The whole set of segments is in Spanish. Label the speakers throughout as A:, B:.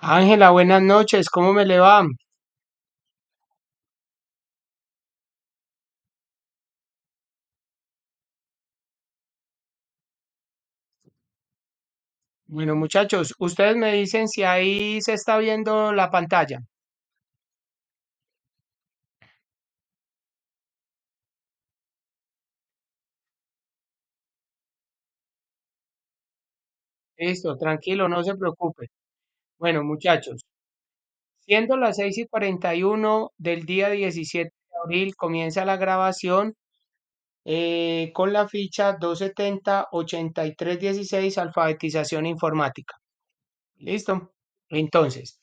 A: Ángela, buenas noches, ¿cómo me le va?
B: Bueno, muchachos, ustedes me dicen si ahí se está viendo la pantalla.
A: Listo, tranquilo, no se preocupe. Bueno, muchachos, siendo las 6 y 41 del día 17 de abril, comienza la grabación eh, con la ficha 270-8316, alfabetización informática. Listo. Entonces,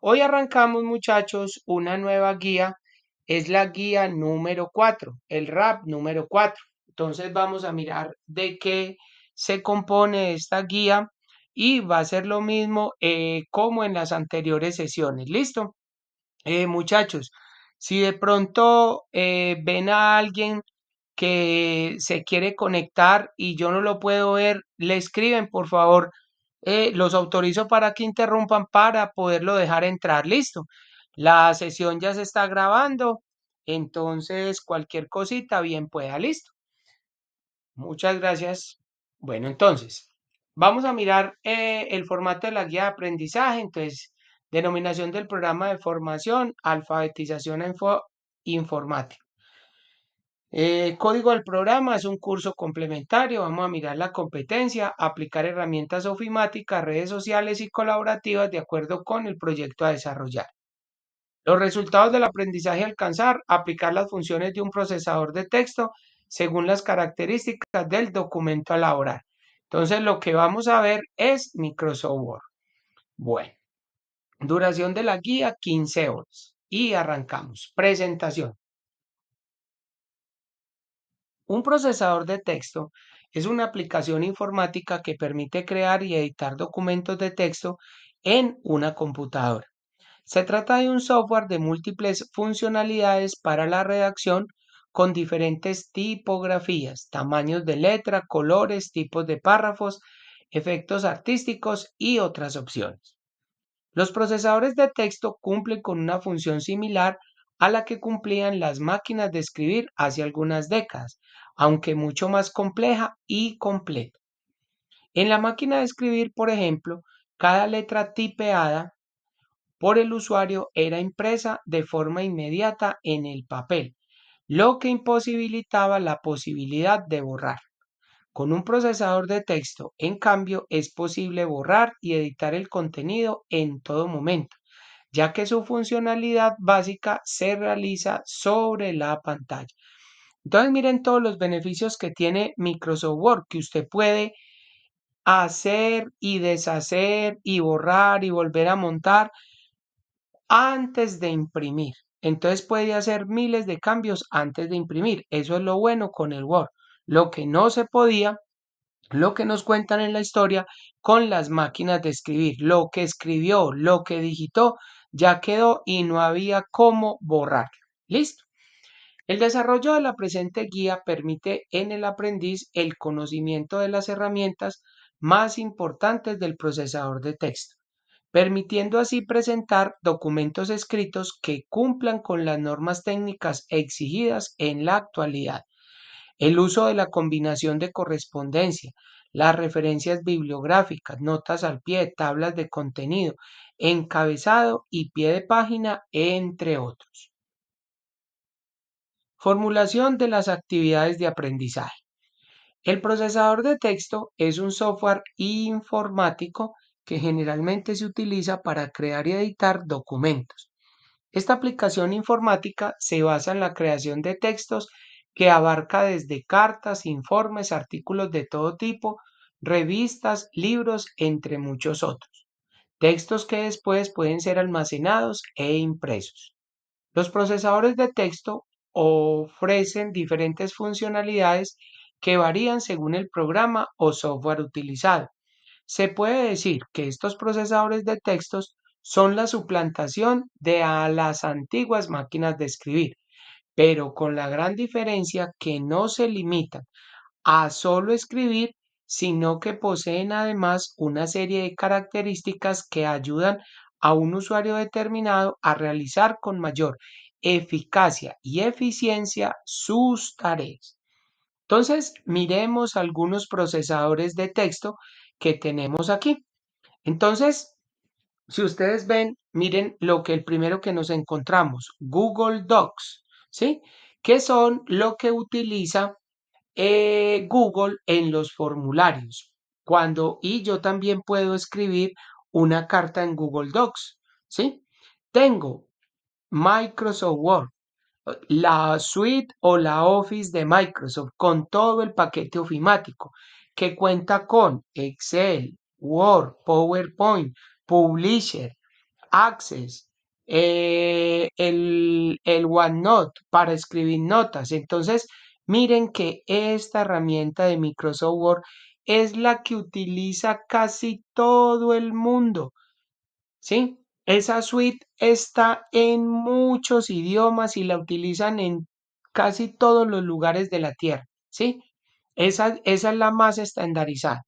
A: hoy arrancamos, muchachos, una nueva guía. Es la guía número 4, el RAP número 4. Entonces, vamos a mirar de qué se compone esta guía y va a ser lo mismo eh, como en las anteriores sesiones. ¿Listo? Eh, muchachos, si de pronto eh, ven a alguien que se quiere conectar y yo no lo puedo ver, le escriben, por favor. los autorizo para que interrumpan para poderlo dejar entrar. Listo. La sesión ya se está grabando. Entonces, cualquier cosita bien pueda. Listo. Muchas gracias. Bueno, entonces. Vamos a mirar eh, el formato de la guía de aprendizaje, entonces, denominación del programa de formación, alfabetización informática. Eh, código del programa es un curso complementario. Vamos a mirar la competencia, aplicar herramientas ofimáticas, redes sociales y colaborativas de acuerdo con el proyecto a desarrollar. Los resultados del aprendizaje alcanzar, aplicar las funciones de un procesador de texto según las características del documento a elaborar. Entonces lo que vamos a ver es Microsoft Word. Bueno, duración de la guía 15 horas y arrancamos. Presentación. Un procesador de texto es una aplicación informática que permite crear y editar documentos de texto en una computadora. Se trata de un software de múltiples funcionalidades para la redacción con diferentes tipografías, tamaños de letra, colores, tipos de párrafos, efectos artísticos y otras opciones. Los procesadores de texto cumplen con una función similar a la que cumplían las máquinas de escribir hace algunas décadas, aunque mucho más compleja y completa. En la máquina de escribir, por ejemplo, cada letra tipeada por el usuario era impresa de forma inmediata en el papel, lo que imposibilitaba la posibilidad de borrar. Con un procesador de texto, en cambio, es posible borrar y editar el contenido en todo momento, ya que su funcionalidad básica se realiza sobre la pantalla. Entonces miren todos los beneficios que tiene Microsoft Word, que usted puede hacer y deshacer y borrar y volver a montar antes de imprimir. Entonces puede hacer miles de cambios antes de imprimir. Eso es lo bueno con el Word. Lo que no se podía, lo que nos cuentan en la historia con las máquinas de escribir, lo que escribió, lo que digitó, ya quedó y no había cómo borrar. Listo. El desarrollo de la presente guía permite en el aprendiz el conocimiento de las herramientas más importantes del procesador de texto permitiendo así presentar documentos escritos que cumplan con las normas técnicas exigidas en la actualidad. El uso de la combinación de correspondencia, las referencias bibliográficas, notas al pie, tablas de contenido, encabezado y pie de página, entre otros. Formulación de las actividades de aprendizaje. El procesador de texto es un software informático que generalmente se utiliza para crear y editar documentos. Esta aplicación informática se basa en la creación de textos que abarca desde cartas, informes, artículos de todo tipo, revistas, libros, entre muchos otros. Textos que después pueden ser almacenados e impresos. Los procesadores de texto ofrecen diferentes funcionalidades que varían según el programa o software utilizado. Se puede decir que estos procesadores de textos son la suplantación de a las antiguas máquinas de escribir, pero con la gran diferencia que no se limitan a solo escribir, sino que poseen además una serie de características que ayudan a un usuario determinado a realizar con mayor eficacia y eficiencia sus tareas. Entonces, miremos algunos procesadores de texto que tenemos aquí. Entonces, si ustedes ven, miren lo que el primero que nos encontramos, Google Docs, ¿sí? Que son lo que utiliza eh, Google en los formularios. Cuando, y yo también puedo escribir una carta en Google Docs, ¿sí? Tengo Microsoft Word, la suite o la Office de Microsoft con todo el paquete ofimático que cuenta con Excel, Word, PowerPoint, Publisher, Access, eh, el, el OneNote para escribir notas. Entonces, miren que esta herramienta de Microsoft Word es la que utiliza casi todo el mundo. ¿Sí? Esa suite está en muchos idiomas y la utilizan en casi todos los lugares de la Tierra. ¿Sí? Esa, es la más estandarizada.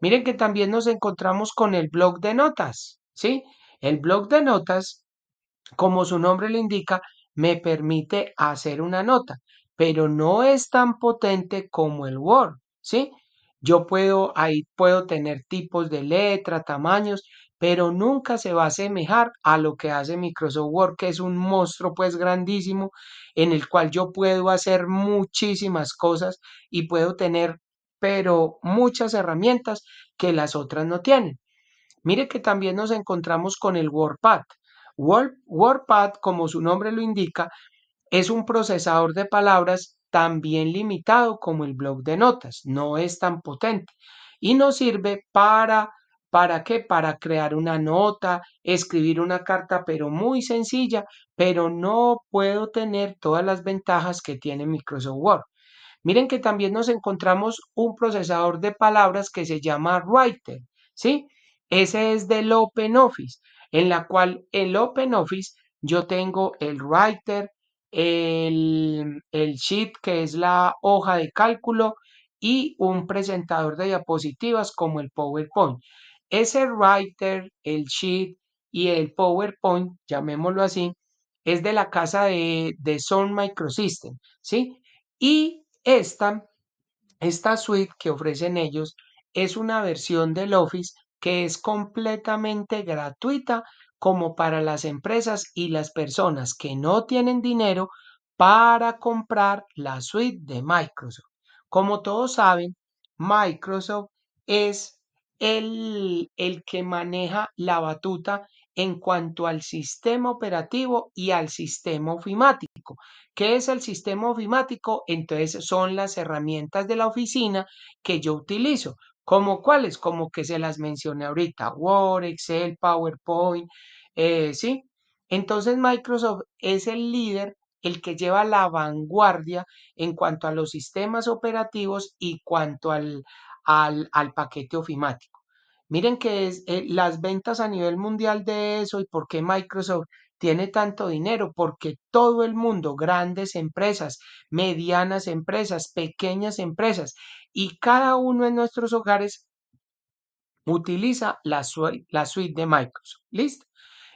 A: Miren que también nos encontramos con el blog de notas, ¿sí? El blog de notas, como su nombre lo indica, me permite hacer una nota, pero no es tan potente como el Word, ¿sí? Yo puedo, ahí puedo tener tipos de letra, tamaños pero nunca se va a asemejar a lo que hace Microsoft Word, que es un monstruo pues grandísimo en el cual yo puedo hacer muchísimas cosas y puedo tener, pero muchas herramientas que las otras no tienen. Mire que también nos encontramos con el WordPad. Word, WordPad, como su nombre lo indica, es un procesador de palabras tan bien limitado como el blog de notas, no es tan potente y nos sirve para ¿Para qué? Para crear una nota, escribir una carta, pero muy sencilla, pero no puedo tener todas las ventajas que tiene Microsoft Word. Miren que también nos encontramos un procesador de palabras que se llama Writer, ¿sí? Ese es del OpenOffice, en la cual el OpenOffice yo tengo el Writer, el, el Sheet, que es la hoja de cálculo, y un presentador de diapositivas como el PowerPoint. Ese writer, el sheet y el PowerPoint, llamémoslo así, es de la casa de, de Sun Microsystem, ¿sí? Y esta, esta suite que ofrecen ellos es una versión del Office que es completamente gratuita como para las empresas y las personas que no tienen dinero para comprar la suite de Microsoft. Como todos saben, Microsoft es el, el que maneja la batuta en cuanto al sistema operativo y al sistema ofimático. ¿Qué es el sistema ofimático? Entonces son las herramientas de la oficina que yo utilizo. ¿Como cuáles? Como que se las mencioné ahorita, Word, Excel, PowerPoint, eh, ¿sí? Entonces Microsoft es el líder, el que lleva la vanguardia en cuanto a los sistemas operativos y cuanto al, al, paquete ofimático. Miren que es, eh, las ventas a nivel mundial de eso y por qué Microsoft tiene tanto dinero, porque todo el mundo, grandes empresas, medianas empresas, pequeñas empresas y cada uno en nuestros hogares utiliza la, la suite de Microsoft. ¿Listo?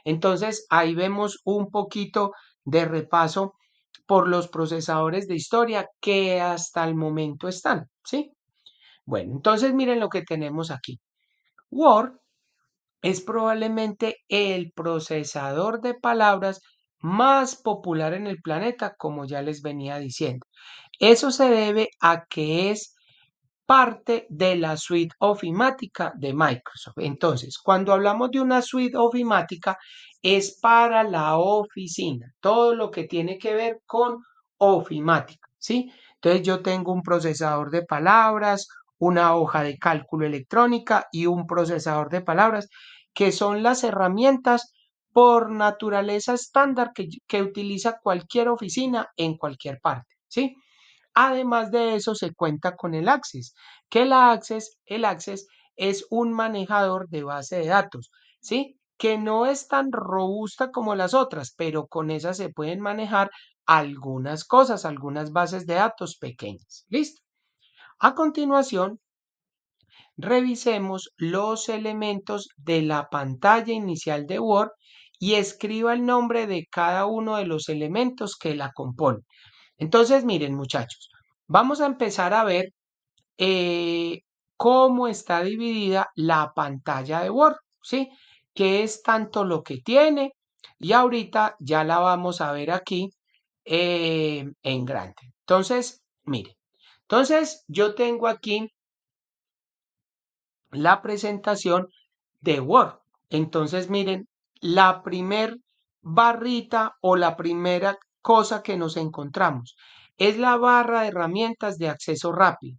A: Entonces ahí vemos un poquito de repaso por los procesadores de historia que hasta el momento están, ¿sí? Bueno, entonces miren lo que tenemos aquí. Word es probablemente el procesador de palabras más popular en el planeta, como ya les venía diciendo. Eso se debe a que es parte de la suite ofimática de Microsoft. Entonces, cuando hablamos de una suite ofimática, es para la oficina, todo lo que tiene que ver con ofimática, ¿sí? Entonces, yo tengo un procesador de palabras, una hoja de cálculo electrónica y un procesador de palabras, que son las herramientas por naturaleza estándar que, utiliza cualquier oficina en cualquier parte, ¿sí? Además de eso, se cuenta con el Access, que el Access, el Access es un manejador de base de datos, ¿sí? Que no es tan robusta como las otras, pero con esas se pueden manejar algunas cosas, algunas bases de datos pequeñas. ¿Listo? A continuación, revisemos los elementos de la pantalla inicial de Word y escriba el nombre de cada uno de los elementos que la componen. Entonces, miren muchachos, vamos a empezar a ver eh, cómo está dividida la pantalla de Word, ¿sí? Que es tanto lo que tiene y ahorita ya la vamos a ver aquí eh, en grande. Entonces, miren. Entonces, yo tengo aquí la presentación de Word. Entonces, miren, la primer barrita o la primera cosa que nos encontramos es la barra de herramientas de acceso rápido.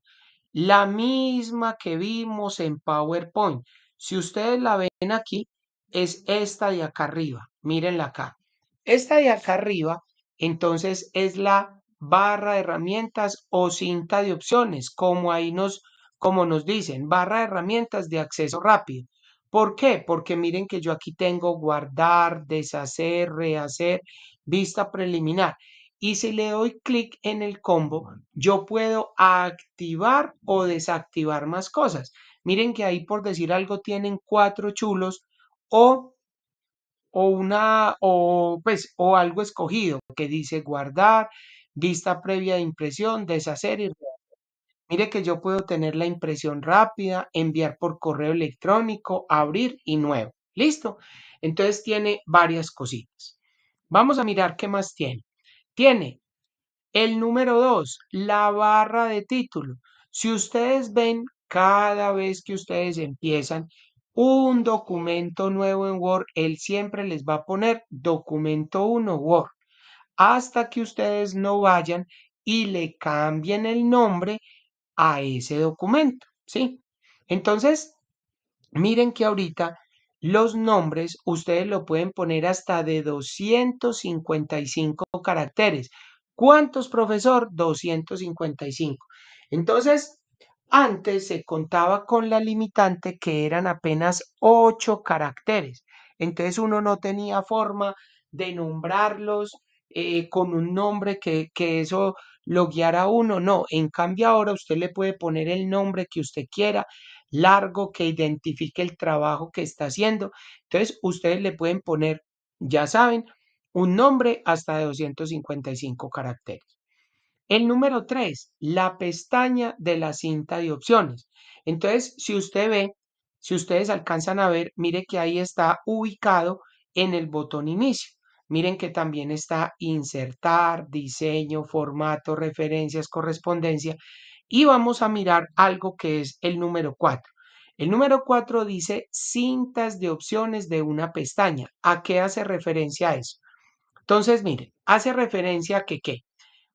A: La misma que vimos en PowerPoint. Si ustedes la ven aquí, es esta de acá arriba. Mírenla acá. Esta de acá arriba, entonces, es la barra de herramientas o cinta de opciones, como ahí nos, como nos dicen, barra de herramientas de acceso rápido. ¿Por qué? Porque miren que yo aquí tengo guardar, deshacer, rehacer, vista preliminar. Y si le doy clic en el combo, yo puedo activar o desactivar más cosas. Miren que ahí por decir algo tienen cuatro chulos o o una o pues o algo escogido que dice guardar, vista previa de impresión, deshacer y Mire que yo puedo tener la impresión rápida, enviar por correo electrónico, abrir y nuevo. Listo. Entonces tiene varias cositas. Vamos a mirar qué más tiene. Tiene el número 2, la barra de título. Si ustedes ven, cada vez que ustedes empiezan un documento nuevo en Word, él siempre les va a poner documento 1 Word hasta que ustedes no vayan y le cambien el nombre a ese documento, ¿sí? Entonces, miren que ahorita los nombres ustedes lo pueden poner hasta de 255 caracteres. ¿Cuántos, profesor? 255. Entonces, antes se contaba con la limitante que eran apenas 8 caracteres. Entonces uno no tenía forma de nombrarlos, eh, con un nombre que, eso lo guiara a uno, no, en cambio ahora usted le puede poner el nombre que usted quiera, largo, que identifique el trabajo que está haciendo. Entonces, ustedes le pueden poner, ya saben, un nombre hasta de 255 caracteres. El número 3, la pestaña de la cinta de opciones. Entonces, si usted ve, si ustedes alcanzan a ver, mire que ahí está ubicado en el botón inicio. Miren que también está insertar, diseño, formato, referencias, correspondencia. Y vamos a mirar algo que es el número 4. El número 4 dice cintas de opciones de una pestaña. ¿A qué hace referencia eso? Entonces, miren, hace referencia a que qué.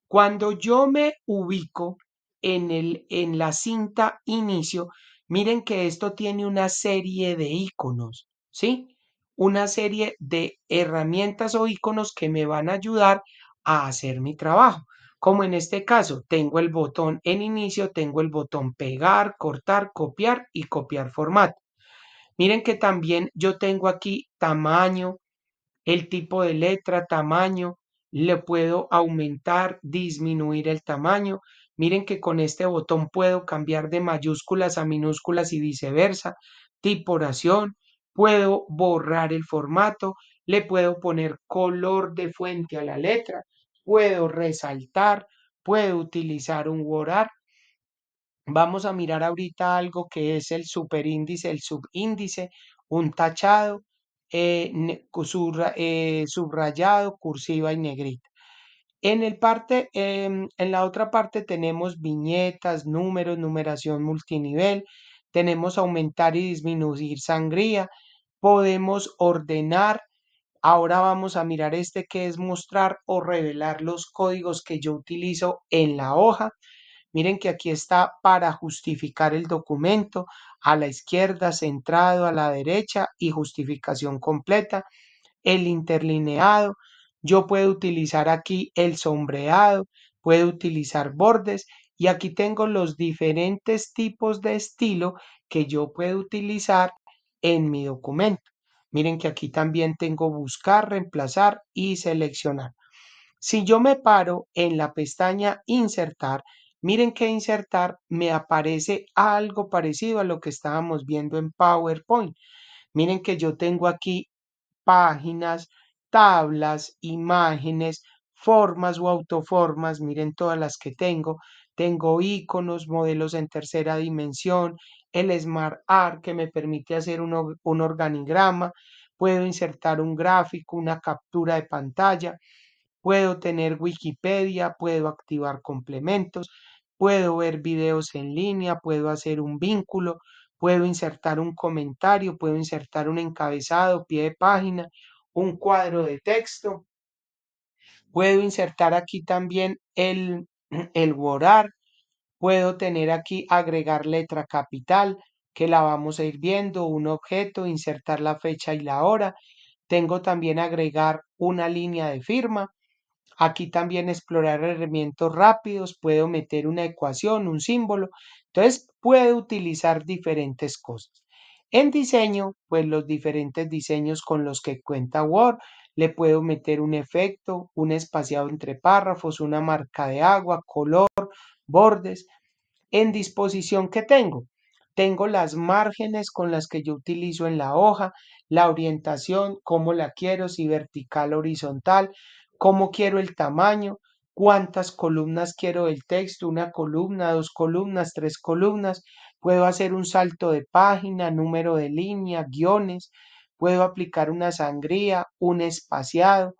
A: Cuando yo me ubico en, el, en la cinta inicio, miren que esto tiene una serie de iconos, ¿sí? una serie de herramientas o iconos que me van a ayudar a hacer mi trabajo. Como en este caso, tengo el botón en inicio, tengo el botón pegar, cortar, copiar y copiar formato. Miren que también yo tengo aquí tamaño, el tipo de letra, tamaño, le puedo aumentar, disminuir el tamaño. Miren que con este botón puedo cambiar de mayúsculas a minúsculas y viceversa, tiporación, puedo borrar el formato, le puedo poner color de fuente a la letra, puedo resaltar, puedo utilizar un borar. Vamos a mirar ahorita algo que es el superíndice, el subíndice, un tachado, eh, eh, subrayado, cursiva y negrita. En, el parte, em, en la otra parte tenemos viñetas, números, numeración multinivel, tenemos aumentar y disminuir sangría, podemos ordenar. Ahora vamos a mirar este que es mostrar o revelar los códigos que yo utilizo en la hoja. Miren que aquí está para justificar el documento a la izquierda, centrado a la derecha y justificación completa. El interlineado, yo puedo utilizar aquí el sombreado, puedo utilizar bordes y aquí tengo los diferentes tipos de estilo que yo puedo utilizar en mi documento. Miren que aquí también tengo buscar, reemplazar y seleccionar. Si yo me paro en la pestaña insertar, miren que insertar me aparece algo parecido a lo que estábamos viendo en PowerPoint. Miren que yo tengo aquí páginas, tablas, imágenes, formas o autoformas, miren todas las que tengo. Tengo iconos, modelos en tercera dimensión, el Smart que me permite hacer un, organigrama, puedo insertar un gráfico, una captura de pantalla, puedo tener Wikipedia, puedo activar complementos, puedo ver videos en línea, puedo hacer un vínculo, puedo insertar un comentario, puedo insertar un encabezado, pie de página, un cuadro de texto. Puedo insertar aquí también el, el WordArt, puedo tener aquí agregar letra capital, que la vamos a ir viendo, un objeto, insertar la fecha y la hora. Tengo también agregar una línea de firma. Aquí también explorar herramientas rápidos, puedo meter una ecuación, un símbolo. Entonces, puedo utilizar diferentes cosas. En diseño, pues los diferentes diseños con los que cuenta Word, le puedo meter un efecto, un espaciado entre párrafos, una marca de agua, color, bordes. En disposición que tengo, tengo las márgenes con las que yo utilizo en la hoja, la orientación, cómo la quiero, si vertical, horizontal, cómo quiero el tamaño, cuántas columnas quiero del texto, una columna, dos columnas, tres columnas, puedo hacer un salto de página, número de línea, guiones, puedo aplicar una sangría, un espaciado,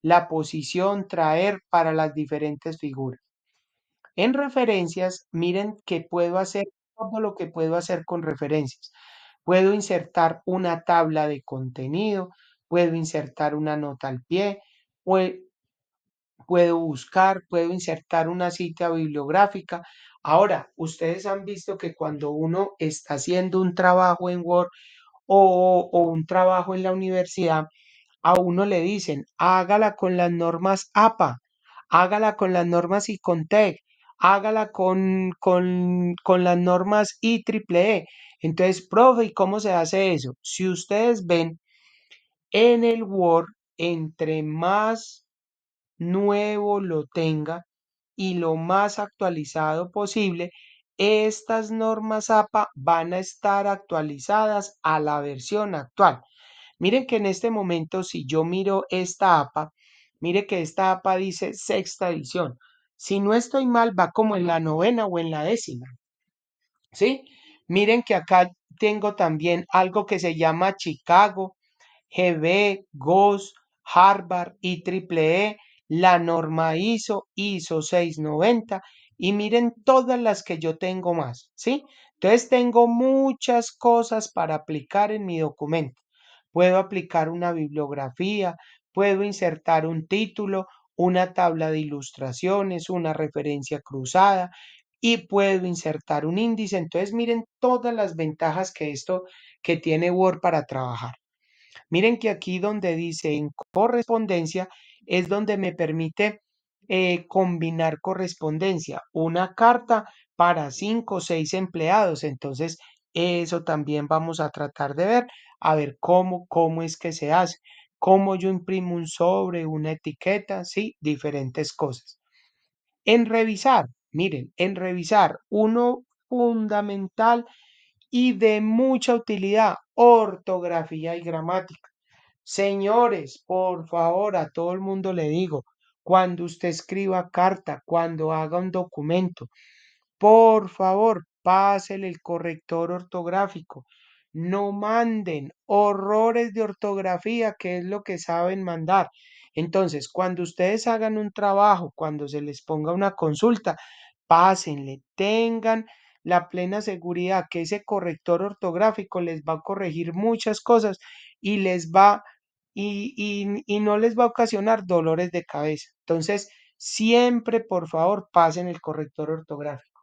A: la posición, traer para las diferentes figuras. En referencias, miren que puedo hacer todo lo que puedo hacer con referencias. Puedo insertar una tabla de contenido, puedo insertar una nota al pie, puedo buscar, puedo insertar una cita bibliográfica. Ahora, ustedes han visto que cuando uno está haciendo un trabajo en Word o, un trabajo en la universidad, a uno le dicen, hágala con las normas APA, hágala con las normas ICONTEC, hágala con, con, con las normas IEEE. E. Entonces, profe, ¿y cómo se hace eso? Si ustedes ven en el Word, entre más nuevo lo tenga y lo más actualizado posible, estas normas APA van a estar actualizadas a la versión actual. Miren que en este momento, si yo miro esta APA, mire que esta APA dice sexta edición si no estoy mal, va como en la novena o en la décima. ¿Sí? Miren que acá tengo también algo que se llama Chicago, GB, GOS, Harvard, IEEE, e, la norma ISO, ISO 690 y miren todas las que yo tengo más, ¿sí? Entonces tengo muchas cosas para aplicar en mi documento. Puedo aplicar una bibliografía, puedo insertar un título, una tabla de ilustraciones, una referencia cruzada y puedo insertar un índice. Entonces miren todas las ventajas que esto que tiene Word para trabajar. Miren que aquí donde dice en correspondencia es donde me permite eh, combinar correspondencia. Una carta para cinco o seis empleados. Entonces eso también vamos a tratar de ver, a ver cómo, cómo es que se hace cómo yo imprimo un sobre, una etiqueta, sí, diferentes cosas. En revisar, miren, en revisar, uno fundamental y de mucha utilidad, ortografía y gramática. Señores, por favor, a todo el mundo le digo, cuando usted escriba carta, cuando haga un documento, por favor, pásele el corrector ortográfico no manden horrores de ortografía, que es lo que saben mandar. Entonces, cuando ustedes hagan un trabajo, cuando se les ponga una consulta, pásenle, tengan la plena seguridad que ese corrector ortográfico les va a corregir muchas cosas y les va y no les va a ocasionar dolores de cabeza. Entonces, siempre, por favor, pasen el corrector ortográfico.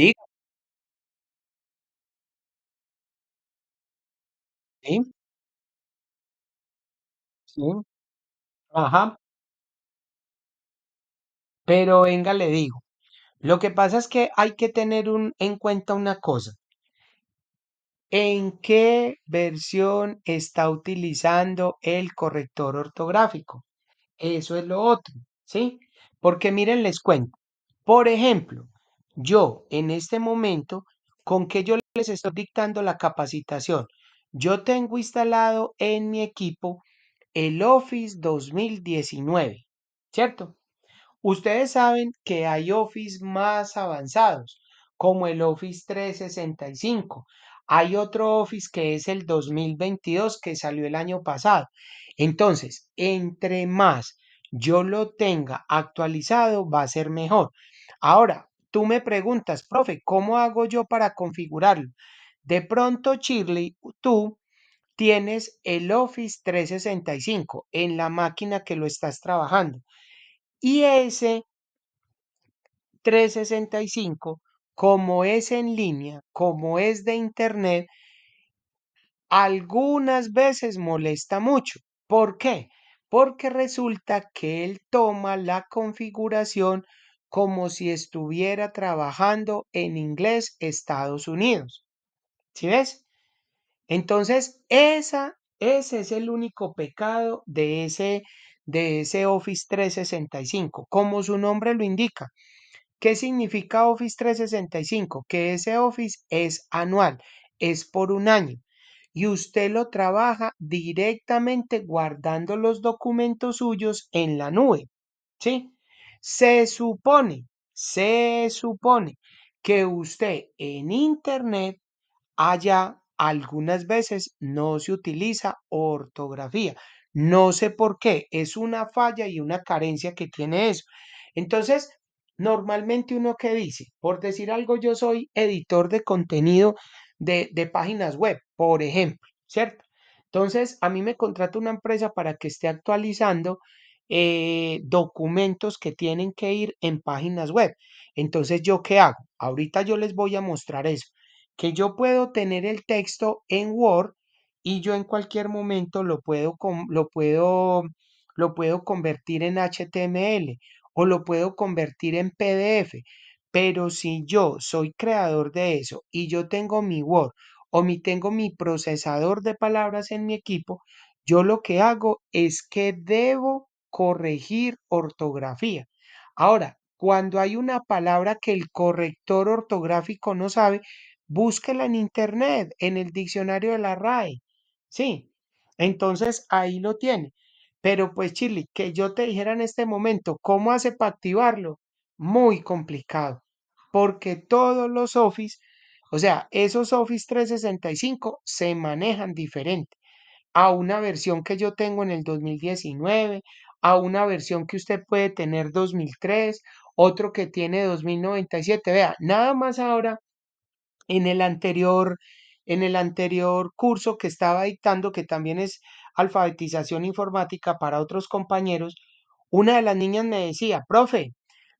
A: Sí. Sí. Ajá. Pero venga, le digo. Lo que pasa es que hay que tener en cuenta una cosa. ¿En qué versión está utilizando el corrector ortográfico? Eso es lo otro, ¿sí? Porque miren, les cuento. Por ejemplo, yo, en este momento, ¿con qué yo les estoy dictando la capacitación? Yo tengo instalado en mi equipo el Office 2019, ¿cierto? Ustedes saben que hay Office más avanzados, como el Office 365. Hay otro Office que es el 2022 que salió el año pasado. Entonces, entre más yo lo tenga actualizado, va a ser mejor. Ahora, tú me preguntas, profe, ¿cómo hago yo para configurarlo? De pronto, Shirley, tú tienes el Office 365 en la máquina que lo estás trabajando. Y ese 365, como es en línea, como es de Internet, algunas veces molesta mucho. ¿Por qué? Porque resulta que él toma la configuración como si estuviera trabajando en inglés Estados Unidos. ¿Sí ves? Entonces, esa, ese es el único pecado de ese, de ese Office 365, como su nombre lo indica. ¿Qué significa Office 365? Que ese Office es anual, es por un año. Y usted lo trabaja directamente guardando los documentos suyos en la nube. ¿Sí? Se supone, se supone que usted en Internet haya algunas veces no se utiliza ortografía. No sé por qué, es una falla y una carencia que tiene eso. Entonces, normalmente uno que dice, por decir algo, yo soy editor de contenido de, de páginas web, por ejemplo, ¿cierto? Entonces, a mí me contrata una empresa para que esté actualizando eh, documentos que tienen que ir en páginas web. Entonces, ¿yo qué hago? Ahorita yo les voy a mostrar eso, que yo puedo tener el texto en Word y yo en cualquier momento lo puedo, lo puedo, lo puedo convertir en HTML o lo puedo convertir en PDF. Pero si yo soy creador de eso y yo tengo mi Word o mi, tengo mi procesador de palabras en mi equipo, yo lo que hago es que debo corregir ortografía. Ahora, cuando hay una palabra que el corrector ortográfico no sabe, búsquela en internet, en el diccionario de la RAE. Sí, entonces ahí lo tiene. Pero pues, Chile, que yo te dijera en este momento cómo hace para activarlo, muy complicado, porque todos los Office, o sea, esos Office 365 se manejan diferente a una versión que yo tengo en el 2019, a una versión que usted puede tener 2003, otro que tiene 2097. Vea, nada más ahora en el anterior en el anterior curso que estaba dictando, que también es alfabetización informática para otros compañeros, una de las niñas me decía, profe,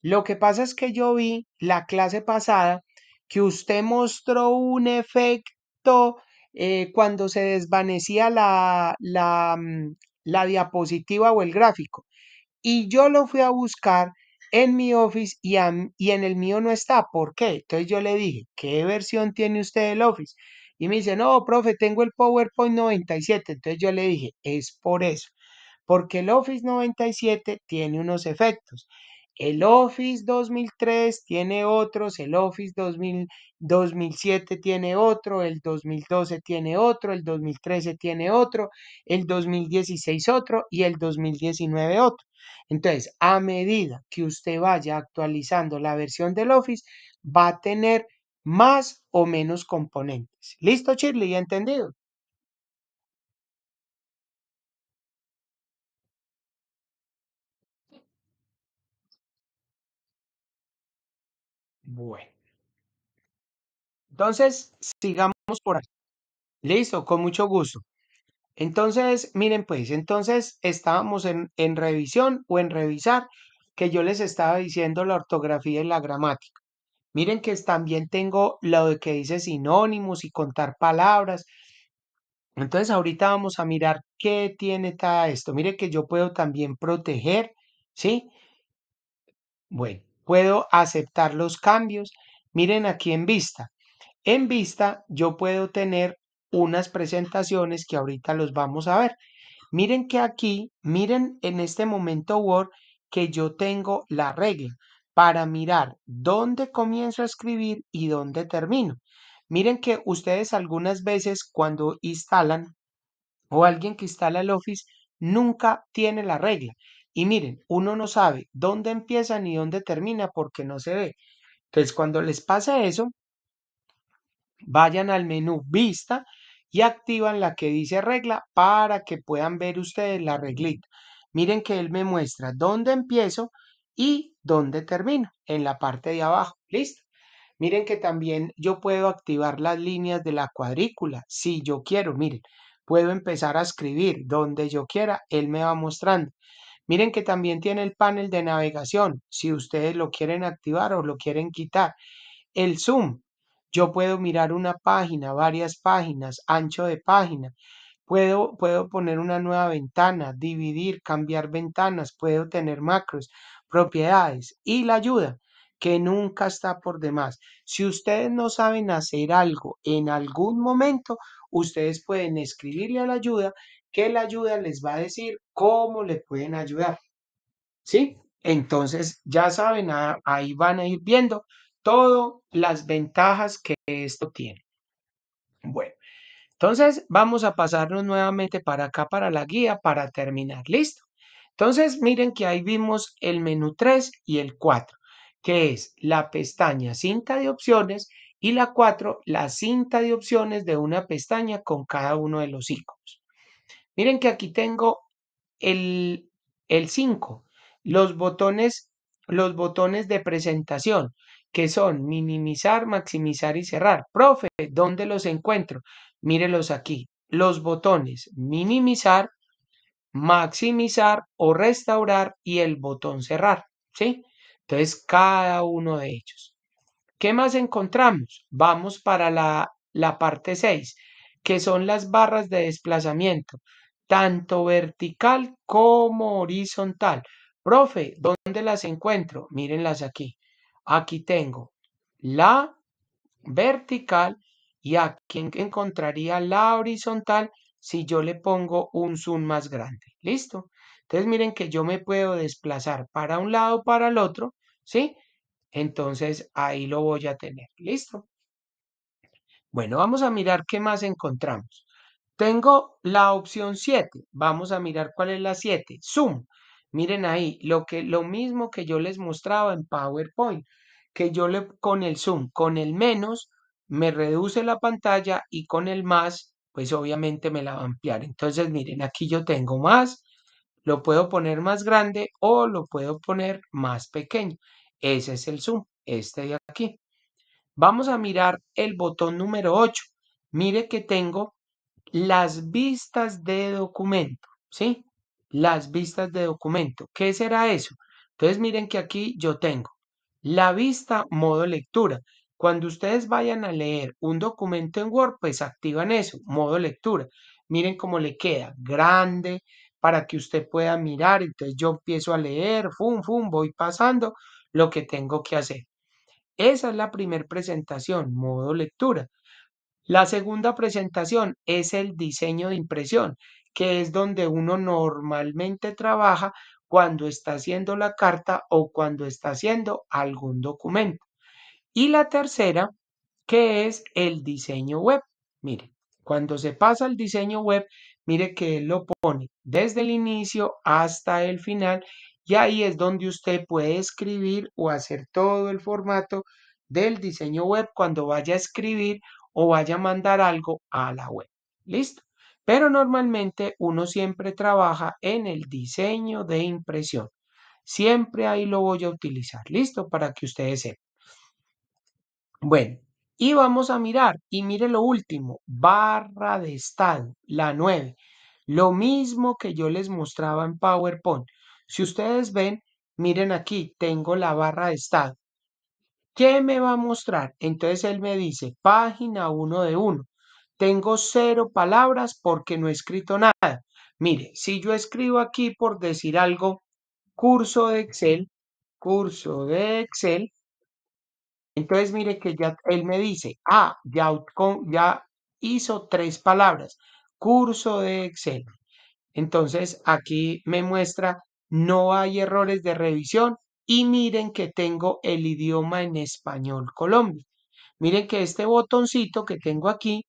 A: lo que pasa es que yo vi la clase pasada que usted mostró un efecto eh, cuando se desvanecía la, la, mm, la diapositiva o el gráfico. Y yo lo fui a buscar en mi Office y, y, en el mío no está. ¿Por qué? Entonces yo le dije, ¿qué versión tiene usted del Office? Y me dice, no, profe, tengo el PowerPoint 97. Entonces yo le dije, es por eso, porque el Office 97 tiene unos efectos el Office 2003 tiene otros, el Office 2007 tiene otro, el 2012 tiene otro, el 2013 tiene otro, el 2016 otro y el 2019 otro. Entonces, a medida que usted vaya actualizando la versión del Office, va a tener más o menos componentes. ¿Listo, Shirley? ¿Entendido? Bueno. Entonces, sigamos por aquí. Listo, con mucho gusto. Entonces, miren pues, entonces estábamos en, revisión o en revisar que yo les estaba diciendo la ortografía y la gramática. Miren que también tengo lo de que dice sinónimos y contar palabras. Entonces ahorita vamos a mirar qué tiene todo esto. Miren que yo puedo también proteger, ¿sí? Bueno, puedo aceptar los cambios. Miren aquí en vista. En vista yo puedo tener unas presentaciones que ahorita los vamos a ver. Miren que aquí, miren en este momento Word que yo tengo la regla para mirar dónde comienzo a escribir y dónde termino. Miren que ustedes algunas veces cuando instalan o alguien que instala el Office nunca tiene la regla. Y miren, uno no sabe dónde empieza ni dónde termina porque no se ve. Entonces, cuando les pase eso, vayan al menú vista y activan la que dice regla para que puedan ver ustedes la reglita. Miren que él me muestra dónde empiezo y dónde termino, en la parte de abajo. Listo. Miren que también yo puedo activar las líneas de la cuadrícula si yo quiero. Miren, puedo empezar a escribir donde yo quiera. Él me va mostrando. Miren que también tiene el panel de navegación, si ustedes lo quieren activar o lo quieren quitar. El zoom, yo puedo mirar una página, varias páginas, ancho de página. Puedo, puedo poner una nueva ventana, dividir, cambiar ventanas, puedo tener macros, propiedades y la ayuda que nunca está por demás. Si ustedes no saben hacer algo en algún momento, ustedes pueden escribirle a la ayuda que la ayuda les va a decir cómo le pueden ayudar. ¿Sí? Entonces, ya saben, ahí van a ir viendo todas las ventajas que esto tiene. Bueno, entonces vamos a pasarnos nuevamente para acá, para la guía, para terminar. Listo. Entonces, miren que ahí vimos el menú 3 y el 4, que es la pestaña cinta de opciones y la 4, la cinta de opciones de una pestaña con cada uno de los iconos. Miren que aquí tengo el, el 5, los botones, los botones de presentación, que son minimizar, maximizar y cerrar. Profe, ¿dónde los encuentro? Mírelos aquí. Los botones minimizar, maximizar o restaurar y el botón cerrar. ¿Sí? Entonces, cada uno de ellos. ¿Qué más encontramos? Vamos para la, la parte 6, que son las barras de desplazamiento tanto vertical como horizontal. Profe, ¿dónde las encuentro? Mírenlas aquí. Aquí tengo la vertical y aquí encontraría la horizontal si yo le pongo un zoom más grande. ¿Listo? Entonces miren que yo me puedo desplazar para un lado, o para el otro, ¿sí? Entonces ahí lo voy a tener. ¿Listo? Bueno, vamos a mirar qué más encontramos. Tengo la opción 7. Vamos a mirar cuál es la 7. Zoom. Miren ahí, lo, que, lo mismo que yo les mostraba en PowerPoint, que yo le, con el zoom, con el menos, me reduce la pantalla y con el más, pues obviamente me la va a ampliar. Entonces, miren, aquí yo tengo más, lo puedo poner más grande o lo puedo poner más pequeño. Ese es el zoom, este de aquí. Vamos a mirar el botón número 8. Mire que tengo las vistas de documento, ¿sí? Las vistas de documento. ¿Qué será eso? Entonces miren que aquí yo tengo la vista modo lectura. Cuando ustedes vayan a leer un documento en Word, pues activan eso, modo lectura. Miren cómo le queda, grande, para que usted pueda mirar. Entonces yo empiezo a leer, fum, fum, voy pasando lo que tengo que hacer. Esa es la primera presentación, modo lectura. La segunda presentación es el diseño de impresión, que es donde uno normalmente trabaja cuando está haciendo la carta o cuando está haciendo algún documento. Y la tercera, que es el diseño web. Mire, cuando se pasa al diseño web, mire que lo pone desde el inicio hasta el final y ahí es donde usted puede escribir o hacer todo el formato del diseño web cuando vaya a escribir o vaya a mandar algo a la web. ¿Listo? Pero normalmente uno siempre trabaja en el diseño de impresión. Siempre ahí lo voy a utilizar. ¿Listo? Para que ustedes sepan. Bueno, y vamos a mirar. Y mire lo último. Barra de estado, la 9. Lo mismo que yo les mostraba en PowerPoint. Si ustedes ven, miren aquí, tengo la barra de estado. ¿Qué me va a mostrar? Entonces él me dice, página 1 de 1. Tengo cero palabras porque no he escrito nada. Mire, si yo escribo aquí por decir algo, curso de Excel, curso de Excel, entonces mire que ya él me dice, ah, ya, ya hizo tres palabras, curso de Excel. Entonces aquí me muestra, no hay errores de revisión, y miren que tengo el idioma en español Colombia. Miren que este botoncito que tengo aquí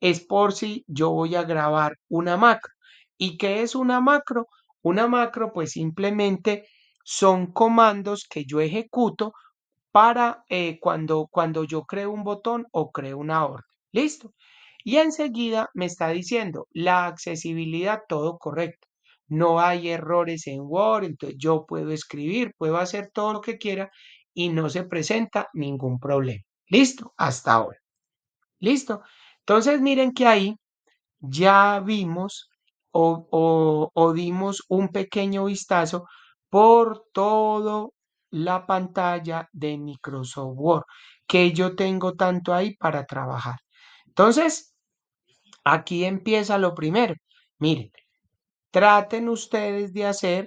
A: es por si yo voy a grabar una macro. ¿Y qué es una macro? Una macro pues simplemente son comandos que yo ejecuto para eh, cuando, cuando yo creo un botón o creo una orden. ¿Listo? Y enseguida me está diciendo la accesibilidad, todo correcto no hay errores en Word, entonces yo puedo escribir, puedo hacer todo lo que quiera y no se presenta ningún problema. Listo, hasta ahora. Listo. Entonces miren que ahí ya vimos o, o, dimos un pequeño vistazo por toda la pantalla de Microsoft Word que yo tengo tanto ahí para trabajar. Entonces, aquí empieza lo primero. Miren, traten ustedes de hacer,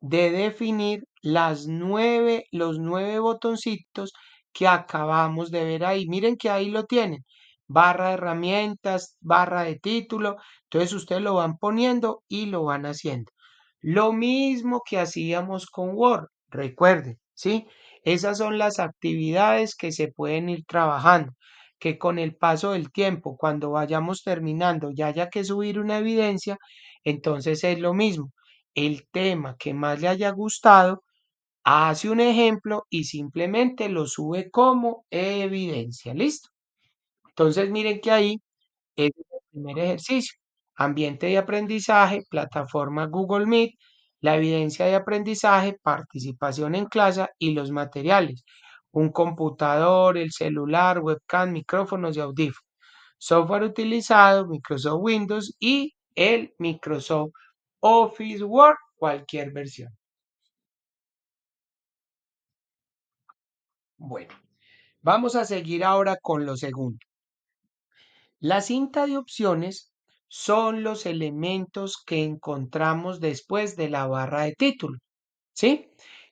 A: de definir las nueve, los nueve botoncitos que acabamos de ver ahí. Miren que ahí lo tienen. Barra de herramientas, barra de título. Entonces ustedes lo van poniendo y lo van haciendo. Lo mismo que hacíamos con Word, recuerden, ¿sí? Esas son las actividades que se pueden ir trabajando, que con el paso del tiempo, cuando vayamos terminando, ya haya que subir una evidencia, entonces es lo mismo. El tema que más le haya gustado, hace un ejemplo y simplemente lo sube como evidencia. ¿Listo? Entonces miren que ahí es el primer ejercicio. Ambiente de aprendizaje, plataforma Google Meet, la evidencia de aprendizaje, participación en clase y los materiales. Un computador, el celular, webcam, micrófonos y audífonos. Software utilizado, Microsoft Windows y el Microsoft Office Word, cualquier versión. Bueno, vamos a seguir ahora con lo segundo. La cinta de opciones son los elementos que encontramos después de la barra de título, ¿sí?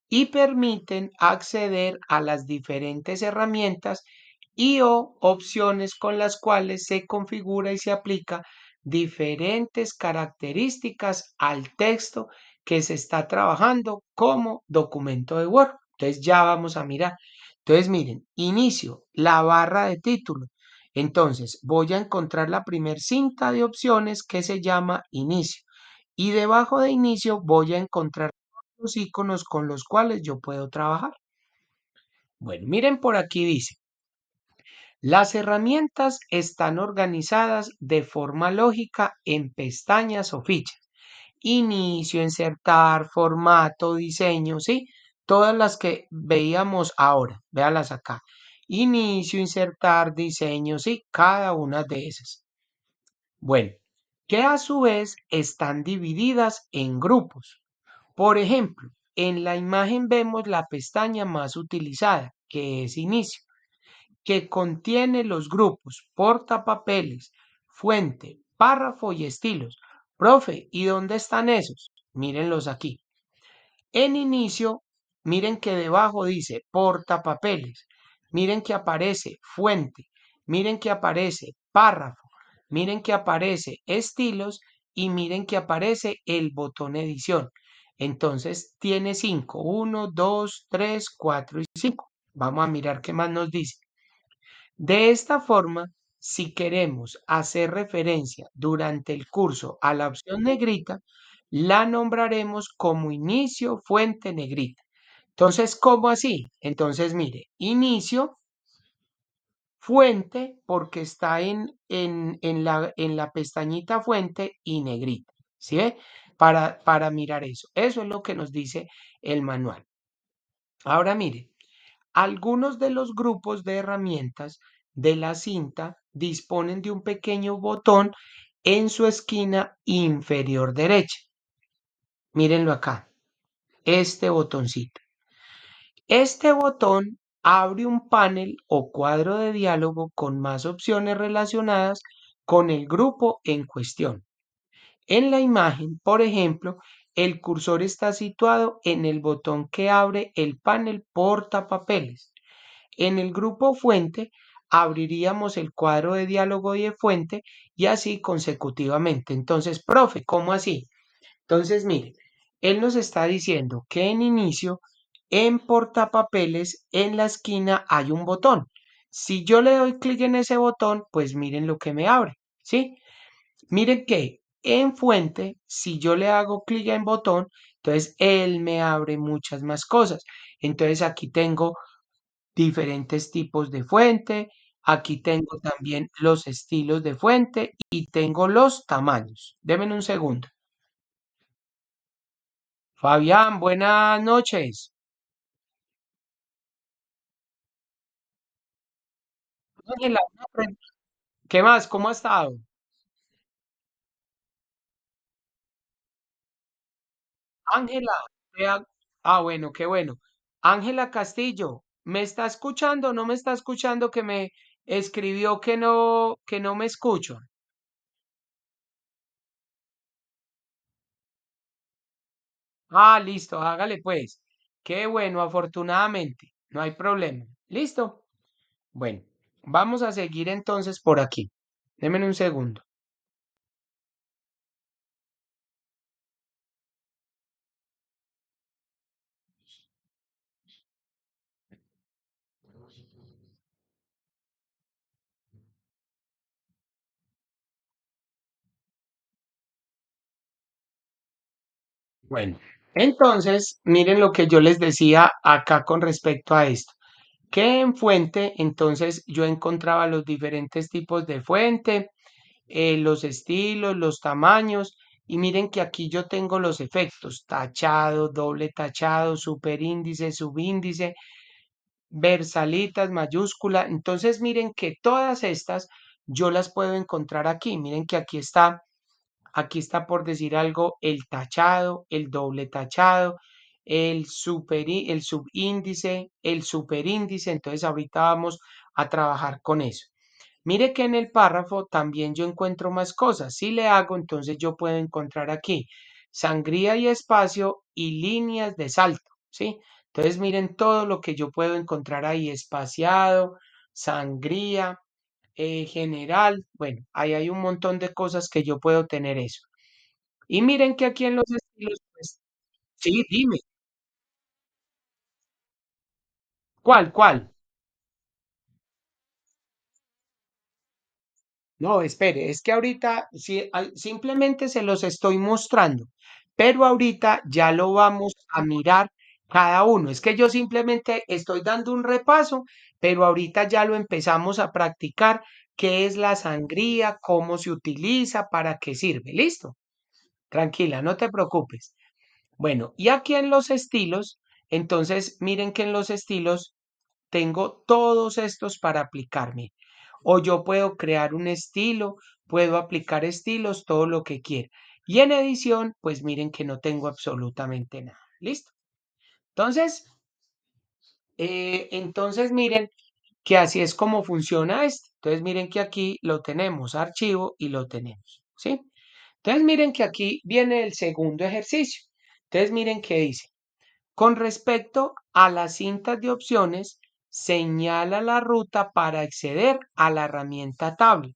A: Y permiten acceder a las diferentes herramientas y o opciones con las cuales se configura y se aplica diferentes características al texto que se está trabajando como documento de Word. Entonces ya vamos a mirar. Entonces miren, inicio la barra de título. Entonces voy a encontrar la primer cinta de opciones que se llama inicio. Y debajo de inicio voy a encontrar los iconos con los cuales yo puedo trabajar. Bueno, miren por aquí dice, las herramientas están organizadas de forma lógica en pestañas o fichas. Inicio, insertar, formato, diseño, ¿sí? Todas las que veíamos ahora, véalas acá. Inicio, insertar, diseño, ¿sí? Cada una de esas. Bueno, que a su vez están divididas en grupos. Por ejemplo, en la imagen vemos la pestaña más utilizada, que es inicio que contiene los grupos, portapapeles, fuente, párrafo y estilos. Profe, ¿y dónde están esos? Mírenlos aquí. En inicio, miren que debajo dice portapapeles. Miren que aparece fuente. Miren que aparece párrafo. Miren que aparece estilos y miren que aparece el botón edición. Entonces tiene cinco. Uno, dos, tres, cuatro y cinco. Vamos a mirar qué más nos dice. De esta forma, si queremos hacer referencia durante el curso a la opción negrita, la nombraremos como inicio fuente negrita. Entonces, ¿cómo así? Entonces, mire, inicio fuente porque está en, en, la, pestañita fuente y negrita, ¿sí Para, para mirar eso. Eso es lo que nos dice el manual. Ahora mire, algunos de los grupos de herramientas de la cinta disponen de un pequeño botón en su esquina inferior derecha. Mírenlo acá, este botoncito. Este botón abre un panel o cuadro de diálogo con más opciones relacionadas con el grupo en cuestión. En la imagen, por ejemplo, el cursor está situado en el botón que abre el panel portapapeles. En el grupo fuente abriríamos el cuadro de diálogo de fuente y así consecutivamente. Entonces, profe, ¿cómo así? Entonces, miren, él nos está diciendo que en inicio, en portapapeles, en la esquina hay un botón. Si yo le doy clic en ese botón, pues miren lo que me abre, ¿sí? Miren que en fuente, si yo le hago clic en botón, entonces él me abre muchas más cosas. Entonces aquí tengo diferentes tipos de fuente, aquí tengo también los estilos de fuente y tengo los tamaños. Deme un segundo. Fabián, buenas noches. ¿qué más? ¿Cómo ha estado? Ángela, ah, bueno, qué bueno. Ángela Castillo, ¿me está escuchando o no me está escuchando que me escribió que no, que no me escucho? Ah, listo, hágale pues. Qué bueno, afortunadamente, no hay problema. ¿Listo? Bueno, vamos a seguir entonces por aquí. Deme un segundo. Bueno, entonces, miren lo que yo les decía acá con respecto a esto. Que en fuente, entonces yo encontraba los diferentes tipos de fuente, eh, los estilos, los tamaños. Y miren que aquí yo tengo los efectos, tachado, doble tachado, superíndice, subíndice, versalitas, mayúscula. Entonces miren que todas estas yo las puedo encontrar aquí. Miren que aquí está Aquí está por decir algo el tachado, el doble tachado, el, el subíndice, el superíndice. Entonces ahorita vamos a trabajar con eso. Mire que en el párrafo también yo encuentro más cosas. Si le hago, entonces yo puedo encontrar aquí sangría y espacio y líneas de salto, ¿sí? Entonces miren todo lo que yo puedo encontrar ahí, espaciado, sangría, eh, general. Bueno, ahí hay un montón de cosas que yo puedo tener eso. Y miren que aquí en los estilos, pues, sí, dime. ¿Cuál, cuál? No, espere, es que ahorita simplemente se los estoy mostrando, pero ahorita ya lo vamos a mirar cada uno. Es que yo simplemente estoy dando un repaso, pero ahorita ya lo empezamos a practicar. ¿Qué es la sangría? ¿Cómo se utiliza? ¿Para qué sirve? Listo. Tranquila, no te preocupes. Bueno, y aquí en los estilos, entonces miren que en los estilos tengo todos estos para aplicarme. O yo puedo crear un estilo, puedo aplicar estilos, todo lo que quiera. Y en edición, pues miren que no tengo absolutamente nada. Listo. Entonces, eh, entonces miren que así es como funciona esto. Entonces miren que aquí lo tenemos, archivo y lo tenemos, ¿sí? Entonces miren que aquí viene el segundo ejercicio. Entonces miren que dice, con respecto a las cintas de opciones, señala la ruta para acceder a la herramienta tablet.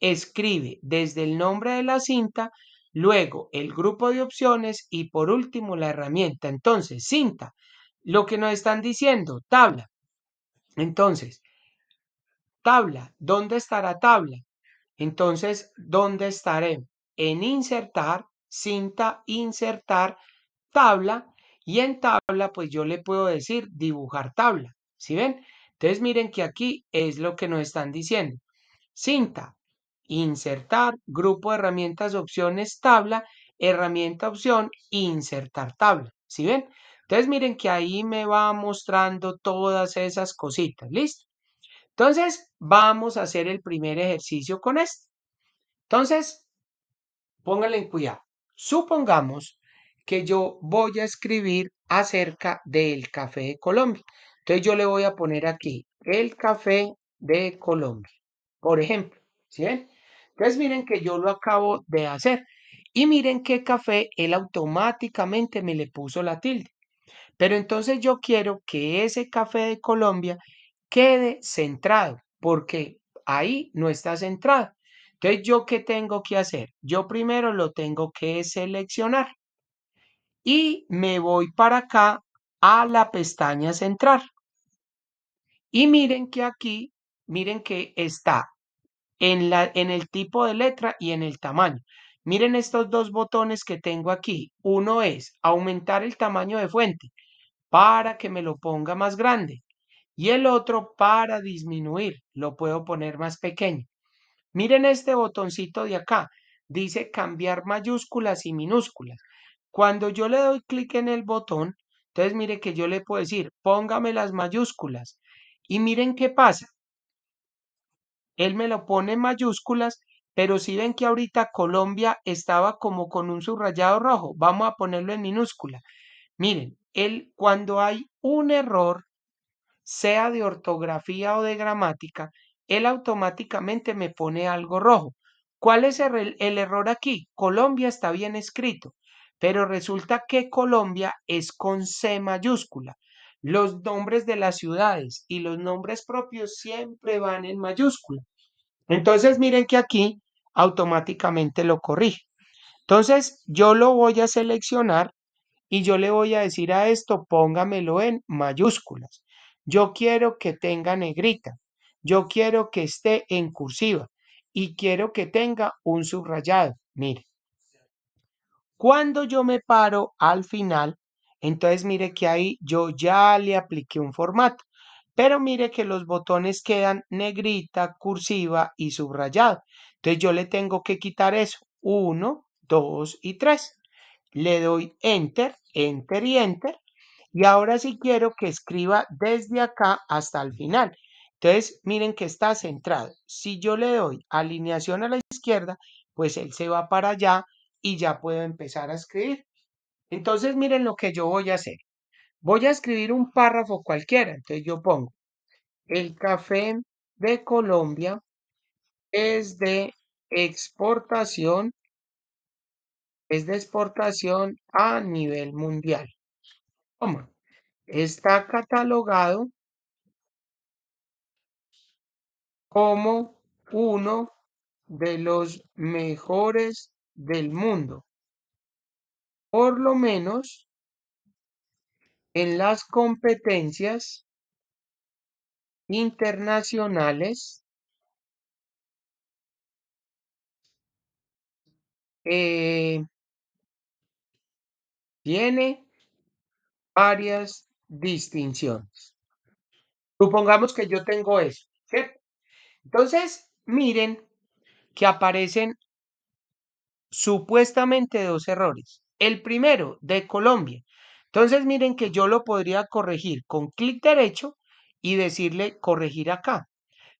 A: Escribe desde el nombre de la cinta luego el grupo de opciones y por último la herramienta. Entonces, cinta, lo que nos están diciendo, tabla. Entonces, tabla, ¿dónde estará tabla? Entonces, ¿dónde estaré? En insertar, cinta, insertar, tabla. Y en tabla, pues yo le puedo decir dibujar tabla. ¿Sí ven? Entonces, miren que aquí es lo que nos están diciendo. Cinta, insertar, grupo de herramientas, opciones, tabla, herramienta, opción, insertar tabla. ¿Sí ven? Entonces miren que ahí me va mostrando todas esas cositas. ¿Listo? Entonces vamos a hacer el primer ejercicio con esto. Entonces, pónganle en cuidado. Supongamos que yo voy a escribir acerca del café de Colombia. Entonces yo le voy a poner aquí el café de Colombia, por ejemplo. ¿Sí ven? Entonces miren que yo lo acabo de hacer y miren qué café él automáticamente me le puso la tilde. Pero entonces yo quiero que ese café de Colombia quede centrado porque ahí no está centrado. Entonces yo qué tengo que hacer? Yo primero lo tengo que seleccionar y me voy para acá a la pestaña central. Y miren que aquí, miren que está en, la, en el tipo de letra y en el tamaño. Miren estos dos botones que tengo aquí. Uno es aumentar el tamaño de fuente para que me lo ponga más grande. Y el otro para disminuir. Lo puedo poner más pequeño. Miren este botoncito de acá. Dice cambiar mayúsculas y minúsculas. Cuando yo le doy clic en el botón, entonces mire que yo le puedo decir, póngame las mayúsculas. Y miren qué pasa. Él me lo pone en mayúsculas, pero si ven que ahorita Colombia estaba como con un subrayado rojo, vamos a ponerlo en minúscula. Miren, él cuando hay un error, sea de ortografía o de gramática, él automáticamente me pone algo rojo. ¿Cuál es el, el error aquí? Colombia está bien escrito, pero resulta que Colombia es con C mayúscula los nombres de las ciudades y los nombres propios siempre van en mayúscula. Entonces miren que aquí automáticamente lo corrige. Entonces yo lo voy a seleccionar y yo le voy a decir a esto póngamelo en mayúsculas. Yo quiero que tenga negrita. Yo quiero que esté en cursiva y quiero que tenga un subrayado. Miren. cuando yo me paro al final, entonces mire que ahí yo ya le apliqué un formato, pero mire que los botones quedan negrita, cursiva y subrayado. Entonces yo le tengo que quitar eso, Uno, dos y tres. Le doy enter, enter y enter. Y ahora sí quiero que escriba desde acá hasta el final. Entonces, miren que está centrado. Si yo le doy alineación a la izquierda, pues él se va para allá y ya puedo empezar a escribir. Entonces miren lo que yo voy a hacer. Voy a escribir un párrafo cualquiera. Entonces yo pongo, el café de Colombia es de exportación, es de exportación a nivel mundial. Está
B: catalogado como
A: uno de los mejores del mundo por lo menos en las competencias
B: internacionales eh,
A: tiene varias distinciones. Supongamos que yo tengo eso, Entonces, miren que aparecen supuestamente dos errores el primero de Colombia. Entonces miren que yo lo podría corregir con clic derecho y decirle corregir acá.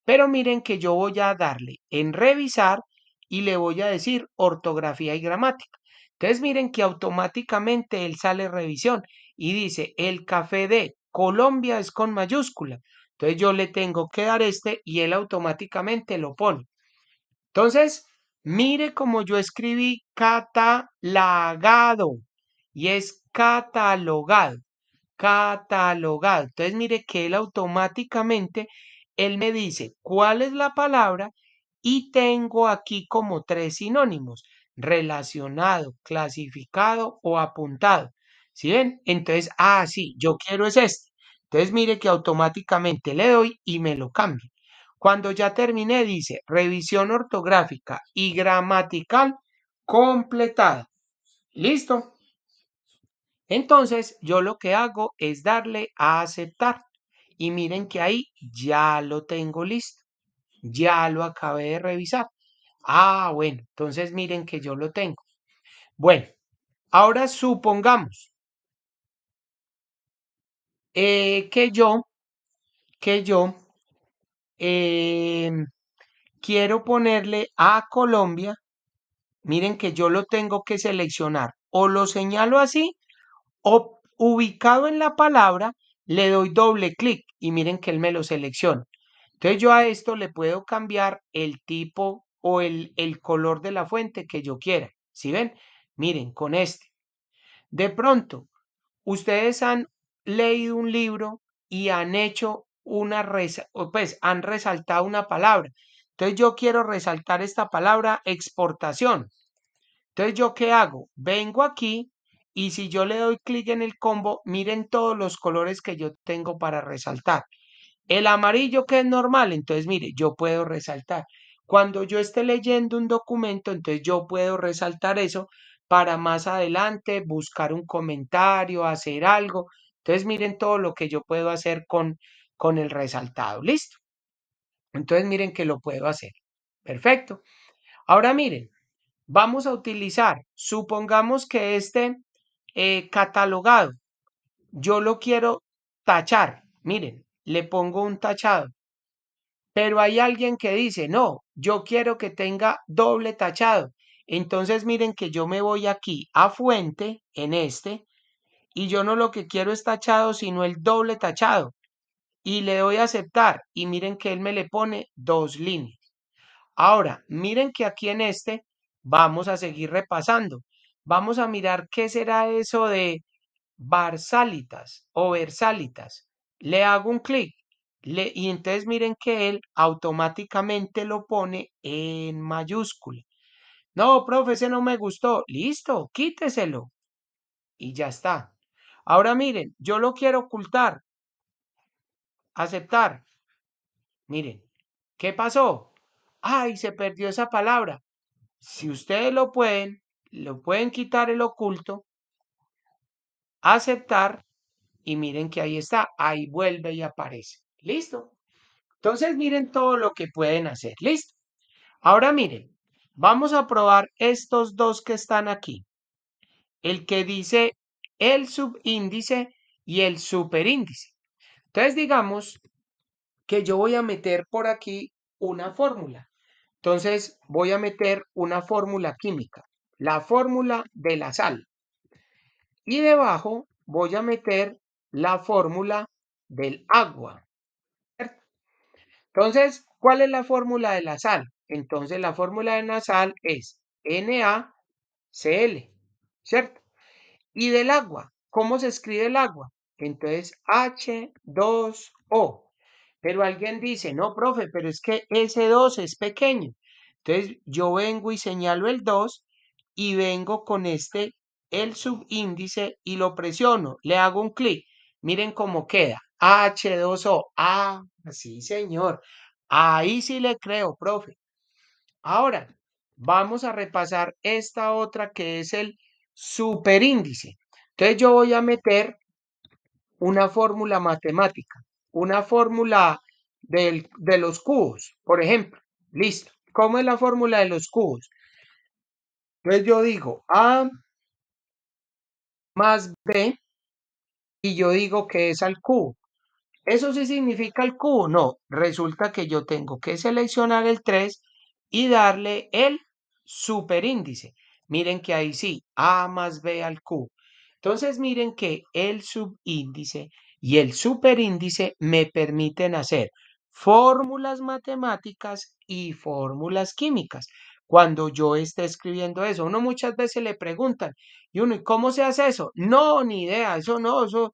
A: Pero miren que yo voy a darle en revisar y le voy a decir ortografía y gramática. Entonces miren que automáticamente él sale revisión y dice el café de Colombia es con mayúscula. Entonces yo le tengo que dar este y él automáticamente lo pone. Entonces, Mire como yo escribí catalogado y es catalogado, catalogado. Entonces mire que él automáticamente, él me dice cuál es la palabra y tengo aquí como tres sinónimos, relacionado, clasificado o apuntado. ¿Sí ven? Entonces, ah, sí, yo quiero es este. Entonces mire que automáticamente le doy y me lo cambia. Cuando ya terminé, dice revisión ortográfica y gramatical completada. ¿Listo? Entonces, yo lo que hago es darle a aceptar. Y miren que ahí ya lo tengo listo. Ya lo acabé de revisar. Ah, bueno, entonces miren que yo lo tengo. Bueno, ahora supongamos eh, que yo, que yo Em, quiero ponerle a Colombia, miren que yo lo tengo que seleccionar, o lo señalo así, o ubicado en la palabra, le doy doble clic y miren que él me lo selecciona. Entonces yo a esto le puedo cambiar el tipo o el, el color de la fuente que yo quiera. si ven? Miren, con este. De pronto, ustedes han leído un libro y han hecho una, pues han resaltado una palabra. Entonces yo quiero resaltar esta palabra exportación. Entonces yo qué hago? Vengo aquí y si yo le doy clic en el combo, miren todos los colores que yo tengo para resaltar. El amarillo que es normal, entonces mire, yo puedo resaltar. Cuando yo esté leyendo un documento, entonces yo puedo resaltar eso para más adelante buscar un comentario, hacer algo. Entonces miren todo lo que yo puedo hacer con con el resaltado. Listo. Entonces miren que lo puedo hacer. Perfecto. Ahora miren, vamos a utilizar, supongamos que este eh, catalogado, yo lo quiero tachar. Miren, le pongo un tachado. Pero hay alguien que dice, no, yo quiero que tenga doble tachado. Entonces miren que yo me voy aquí a fuente, en este, y yo no lo que quiero es tachado, sino el doble tachado y le doy a aceptar y miren que él me le pone dos líneas. Ahora, miren que aquí en este vamos a seguir repasando. Vamos a mirar qué será eso de Barsalitas o Versálitas. Le hago un clic le, y entonces miren que él automáticamente lo pone en mayúscula. No, profe, ese no me gustó. Listo, quíteselo. Y ya está. Ahora miren, yo lo quiero ocultar aceptar. Miren, ¿qué pasó? Ay, se perdió esa palabra. Si ustedes lo pueden, lo pueden quitar el oculto, aceptar y miren que ahí está, ahí vuelve y aparece. Listo. Entonces miren todo lo que pueden hacer. Listo. Ahora miren, vamos a probar estos dos que están aquí. El que dice el subíndice y el superíndice. Entonces digamos que yo voy a meter por aquí una fórmula. Entonces voy a meter una fórmula química, la fórmula de la sal. Y debajo voy a meter la fórmula del agua. Entonces, ¿cuál es la fórmula de la sal? Entonces, la fórmula de la sal es NaCl, ¿cierto? Y del agua, ¿cómo se escribe el agua? Entonces, H2O. Pero alguien dice, no, profe, pero es que ese 2 es pequeño. Entonces, yo vengo y señalo el 2 y vengo con este, el subíndice, y lo presiono. Le hago un clic. Miren cómo queda. H2O. Ah, sí, señor. Ahí sí le creo, profe. Ahora, vamos a repasar esta otra que es el superíndice. Entonces, yo voy a meter una fórmula matemática, una fórmula de los cubos, por ejemplo. Listo. ¿Cómo es la fórmula de los cubos? Entonces yo digo A más B y yo digo que es al cubo. ¿Eso sí significa el cubo? No, resulta que yo tengo que seleccionar el 3 y darle el superíndice. Miren que ahí sí, A más B al cubo. Entonces miren que el subíndice y el superíndice me permiten hacer fórmulas matemáticas y fórmulas químicas. Cuando yo esté escribiendo eso, uno muchas veces le preguntan, y uno, cómo se hace eso? No, ni idea, eso no, eso,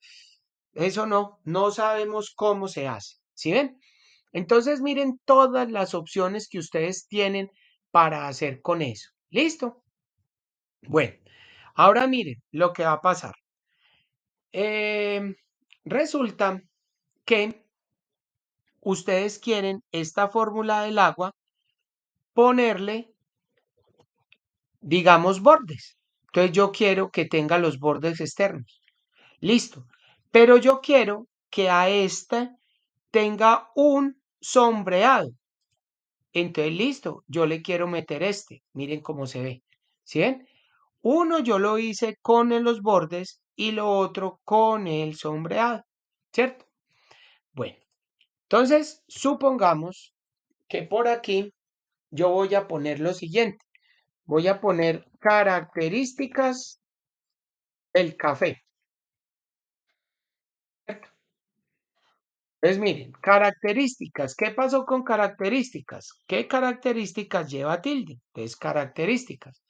A: eso no, no sabemos cómo se hace. ¿Sí ven? Entonces miren todas las opciones que ustedes tienen para hacer con eso. ¿Listo? Bueno, Ahora miren lo que va a pasar. Em, resulta que ustedes quieren esta fórmula del agua ponerle, digamos, bordes. Entonces yo quiero que tenga los bordes externos. Listo. Pero yo quiero que a este tenga un sombreado. Entonces, listo, yo le quiero meter este. Miren cómo se ve. ¿Sí uno yo lo hice con los bordes y lo otro con el sombreado, ¿cierto? Bueno, entonces supongamos que por aquí yo voy a poner lo siguiente. Voy a poner características del café. ¿Cierto? Entonces miren, características. ¿Qué pasó con características? ¿Qué características lleva tilde? Es características.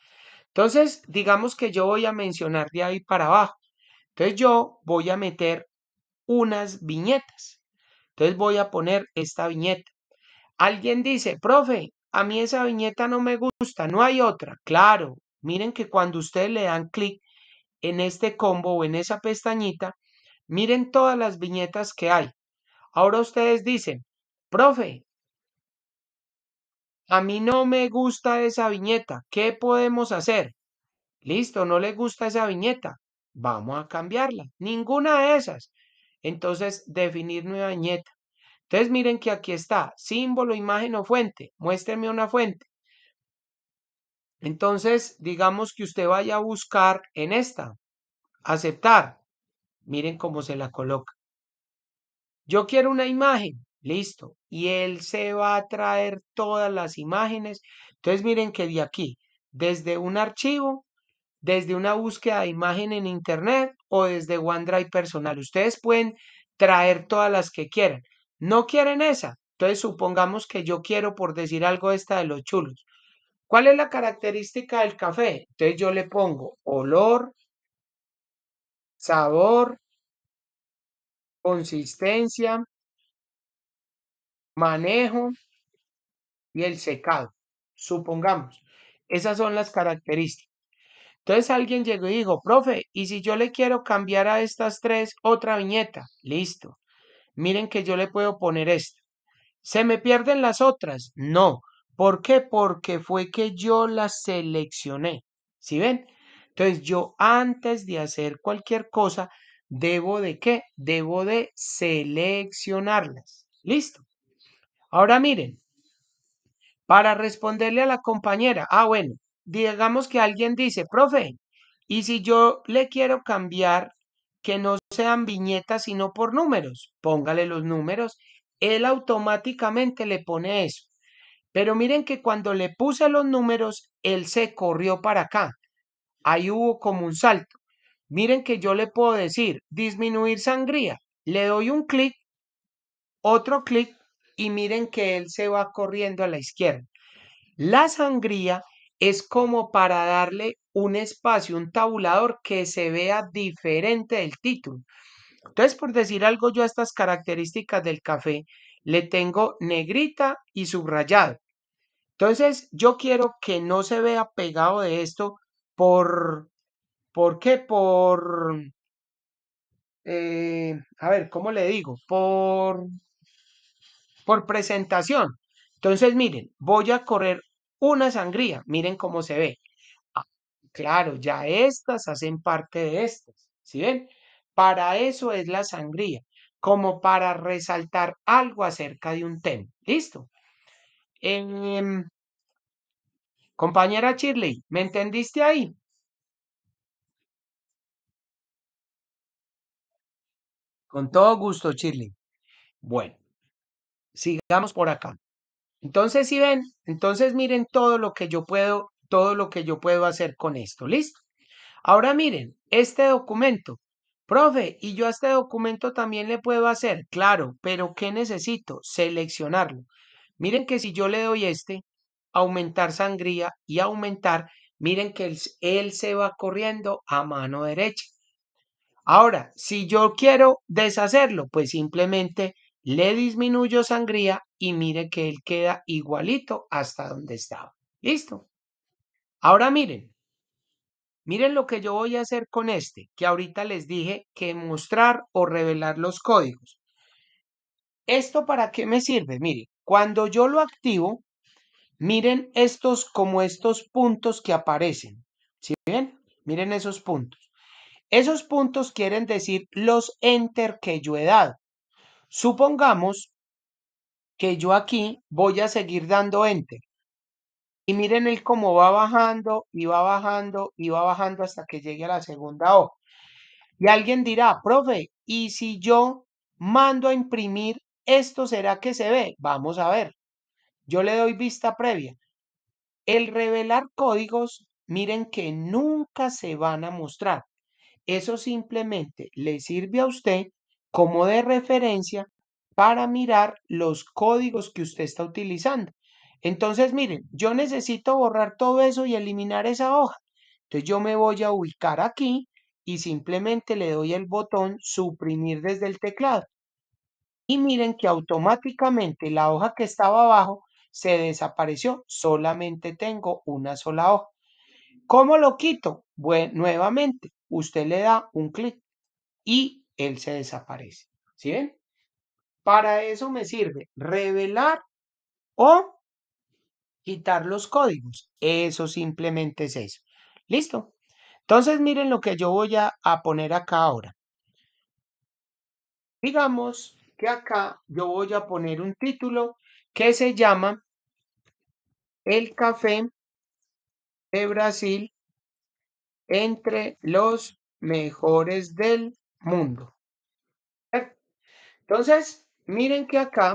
A: Entonces, digamos que yo voy a mencionar de ahí para abajo. Entonces, yo voy a meter unas viñetas. Entonces, voy a poner esta viñeta. Alguien dice, profe, a mí esa viñeta no me gusta, no hay otra. Claro, miren que cuando ustedes le dan clic en este combo o en esa pestañita, miren todas las viñetas que hay. Ahora ustedes dicen, profe, a mí no me gusta esa viñeta, ¿qué podemos hacer? Listo, no le gusta esa viñeta, vamos a cambiarla, ninguna de esas. Entonces, definir nueva viñeta. Entonces, miren que aquí está, símbolo, imagen o fuente, muéstreme una fuente. Entonces, digamos que usted vaya a buscar en esta, aceptar. Miren cómo se la coloca. Yo quiero una imagen. Listo. Y él se va a traer todas las imágenes. Entonces miren que de aquí, desde un archivo, desde una búsqueda de imagen en Internet o desde OneDrive personal, ustedes pueden traer todas las que quieran. No quieren esa. Entonces supongamos que yo quiero, por decir algo, esta de los chulos. ¿Cuál es la característica del café? Entonces yo le pongo olor, sabor, consistencia, manejo y el secado. Supongamos, esas son las características. Entonces alguien llegó y dijo, profe, ¿y si yo le quiero cambiar a estas tres otra viñeta? Listo. Miren que yo le puedo poner esto. ¿Se me pierden las otras? No. ¿Por qué? Porque fue que yo las seleccioné. ¿Sí ven? Entonces yo antes de hacer cualquier cosa, debo de qué? Debo de seleccionarlas. Listo. Ahora miren, para responderle a la compañera, ah, bueno, digamos que alguien dice, profe, y si yo le quiero cambiar que no sean viñetas sino por números, póngale los números, él automáticamente le pone eso. Pero miren que cuando le puse los números, él se corrió para acá. Ahí hubo como un salto. Miren que yo le puedo decir, disminuir sangría. Le doy un clic, otro clic, y miren que él se va corriendo a la izquierda. La sangría es como para darle un espacio, un tabulador que se vea diferente del título. Entonces, por decir algo, yo a estas características del café le tengo negrita y subrayado. Entonces, yo quiero que no se vea pegado de esto por... ¿Por qué? Por... Eh, a ver, ¿cómo le digo? Por por presentación. Entonces, miren, voy a correr una sangría, miren cómo se ve. Ah, claro, ya estas hacen parte de estas, ¿sí ven? Para eso es la sangría, como para resaltar algo acerca de un tema. ¿Listo? Em, compañera Chirley, ¿me entendiste ahí? Con todo gusto, Chirley. Bueno, Sigamos por acá. Entonces, si ven, entonces miren todo lo que yo puedo, todo lo que yo puedo hacer con esto. ¿Listo? Ahora miren, este documento. Profe, y yo a este documento también le puedo hacer, claro, pero ¿qué necesito? Seleccionarlo. Miren que si yo le doy este, aumentar sangría y aumentar, miren que él se va corriendo a mano derecha. Ahora, si yo quiero deshacerlo, pues simplemente le disminuyo sangría y mire que él queda igualito hasta donde estaba. Listo. Ahora miren, miren lo que yo voy a hacer con este, que ahorita les dije que mostrar o revelar los códigos. ¿Esto para qué me sirve? Miren, cuando yo lo activo, miren estos como estos puntos que aparecen. ¿Sí bien? Miren esos puntos. Esos puntos quieren decir los enter que yo he dado. Supongamos que yo aquí voy a seguir dando enter. Y miren el cómo va bajando y va bajando y va bajando hasta que llegue a la segunda O. Y alguien dirá, profe, ¿y si yo mando a imprimir esto, será que se ve? Vamos a ver. Yo le doy vista previa. El revelar códigos, miren que nunca se van a mostrar. Eso simplemente le sirve a usted como de referencia para mirar los códigos que usted está utilizando. Entonces, miren, yo necesito borrar todo eso y eliminar esa hoja. Entonces yo me voy a ubicar aquí y simplemente le doy el botón suprimir desde el teclado. Y miren que automáticamente la hoja que estaba abajo se desapareció. Solamente tengo una sola hoja. ¿Cómo lo quito? Bueno, nuevamente, usted le da un clic y él se desaparece. ¿Sí ven? Para eso me sirve revelar o quitar los códigos. Eso simplemente es eso. ¿Listo? Entonces miren lo que yo voy a, poner acá ahora. Digamos que acá yo voy a poner un título que se llama El café de Brasil entre los mejores del mundo. Entonces, miren que acá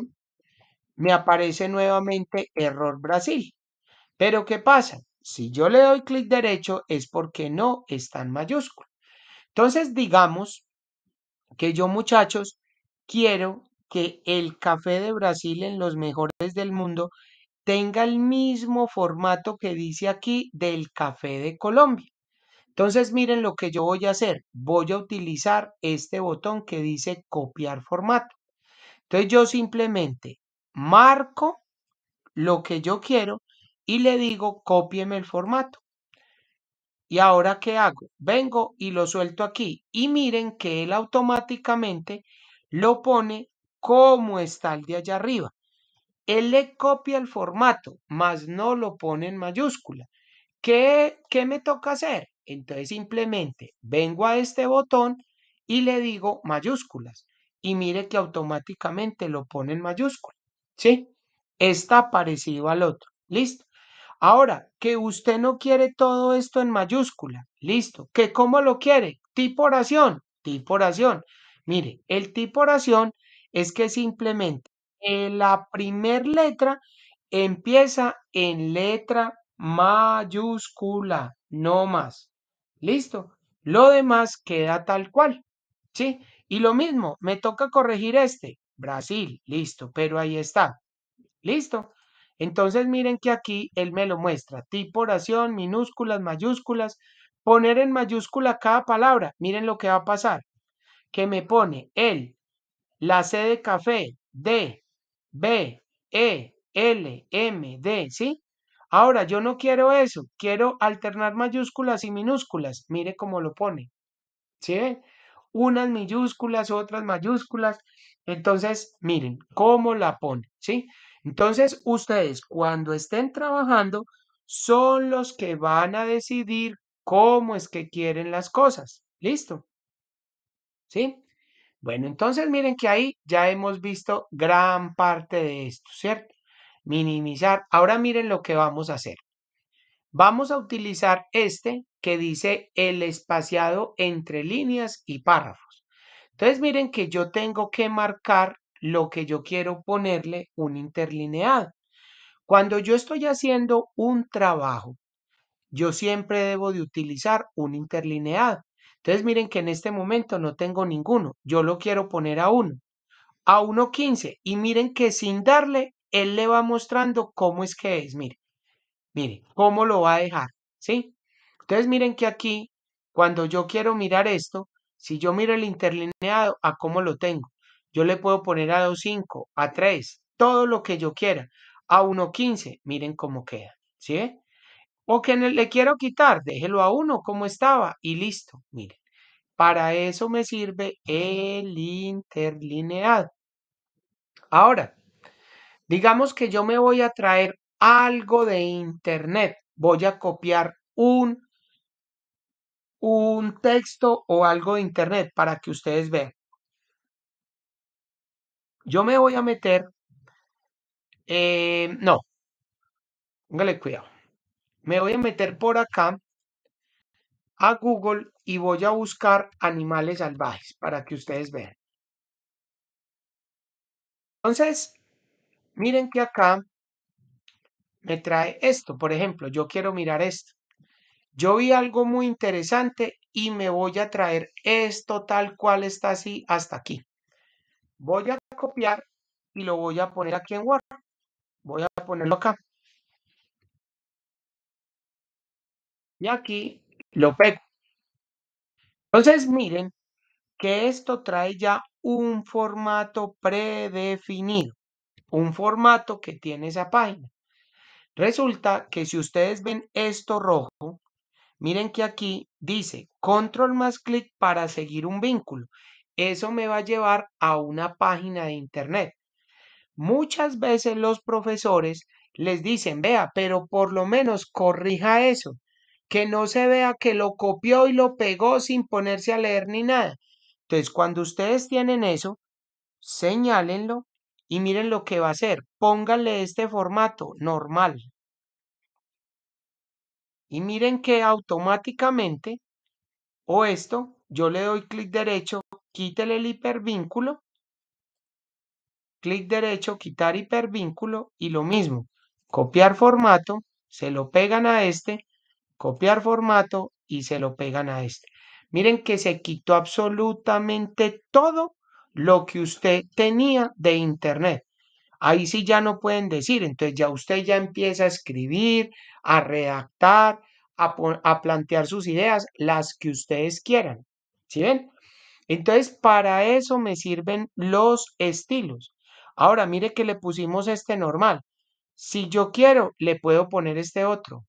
A: me aparece nuevamente error Brasil. Pero ¿qué pasa? Si yo le doy clic derecho es porque no está en mayúscula. Entonces, digamos que yo, muchachos, quiero que el café de Brasil en los mejores del mundo tenga el mismo formato que dice aquí del café de Colombia. Entonces miren lo que yo voy a hacer. Voy a utilizar este botón que dice copiar formato. Entonces yo simplemente marco lo que yo quiero y le digo cópieme el formato. ¿Y ahora qué hago? Vengo y lo suelto aquí. Y miren que él automáticamente lo pone como está el de allá arriba. Él le copia el formato, más no lo pone en mayúscula. ¿Qué, ¿Qué me toca hacer? Entonces simplemente vengo a este botón y le digo mayúsculas. Y mire que automáticamente lo pone en mayúscula. ¿Sí? Está parecido al otro. ¿Listo? Ahora, que usted no quiere todo esto en mayúscula. Listo. ¿Que cómo lo quiere? Tipo oración. Tipo oración. Mire, el tipo oración es que simplemente eh, la primer letra empieza en letra mayúscula, no más. Listo. Lo demás queda tal cual. ¿Sí? Y lo mismo, me toca corregir este. Brasil, listo, pero ahí está. Listo. Entonces miren que aquí él me lo muestra. Tipo oración, minúsculas, mayúsculas. Poner en mayúscula cada palabra. Miren lo que va a pasar. Que me pone él, la C de café, D, B, E, L, M, D, ¿sí? Ahora, yo no quiero eso, quiero alternar mayúsculas y minúsculas. Mire cómo lo pone. ¿Sí Unas mayúsculas, otras mayúsculas. Entonces, miren cómo la pone. ¿Sí? Entonces, ustedes cuando estén trabajando son los que van a decidir cómo es que quieren las cosas. ¿Listo? ¿Sí? Bueno, entonces miren que ahí ya hemos visto gran parte de esto, ¿cierto? minimizar. Ahora miren lo que vamos a hacer. Vamos a utilizar este que dice el espaciado entre líneas y párrafos. Entonces miren que yo tengo que marcar lo que yo quiero ponerle un interlineado. Cuando yo estoy haciendo un trabajo, yo siempre debo de utilizar un interlineado. Entonces miren que en este momento no tengo ninguno. Yo lo quiero poner a uno, a 1.15 y miren que sin darle él le va mostrando cómo es que es, mire, mire, cómo lo va a dejar, ¿sí? Entonces miren que aquí, cuando yo quiero mirar esto, si yo miro el interlineado, ¿a cómo lo tengo? Yo le puedo poner a 2.5, a 3, todo lo que yo quiera, a 1.15, miren cómo queda, ¿sí? O que le quiero quitar, déjelo a 1 como estaba y listo, miren. Para eso me sirve el interlineado. Ahora, Digamos que yo me voy a traer algo de Internet. Voy a copiar un, un texto o algo de Internet para que ustedes vean. Yo me voy a meter. Em, no. Póngale cuidado. Me voy a meter por acá a Google y voy a buscar animales salvajes para que ustedes vean. Entonces, Miren que acá me trae esto. Por ejemplo, yo quiero mirar esto. Yo vi algo muy interesante y me voy a traer esto tal cual está así hasta aquí. Voy a copiar y lo voy a poner aquí en Word. Voy a ponerlo acá. Y aquí lo pego. Entonces miren que esto trae ya un formato predefinido un formato que tiene esa página. Resulta que si ustedes ven esto rojo, miren que aquí dice control más clic para seguir un vínculo. Eso me va a llevar a una página de internet. Muchas veces los profesores les dicen, vea, pero por lo menos corrija eso, que no se vea que lo copió y lo pegó sin ponerse a leer ni nada. Entonces, cuando ustedes tienen eso, señálenlo y miren lo que va a hacer. Pónganle este formato normal. Y miren que automáticamente, o esto, yo le doy clic derecho, quítele el hipervínculo. Clic derecho, quitar hipervínculo y lo mismo. Copiar formato, se lo pegan a este, copiar formato y se lo pegan a este. Miren que se quitó absolutamente todo lo que usted tenía de Internet. Ahí sí ya no pueden decir, entonces ya usted ya empieza a escribir, a redactar, a, a plantear sus ideas, las que ustedes quieran. ¿Sí ven? Entonces, para eso me sirven los estilos. Ahora, mire que le pusimos este normal. Si yo quiero, le puedo poner este otro.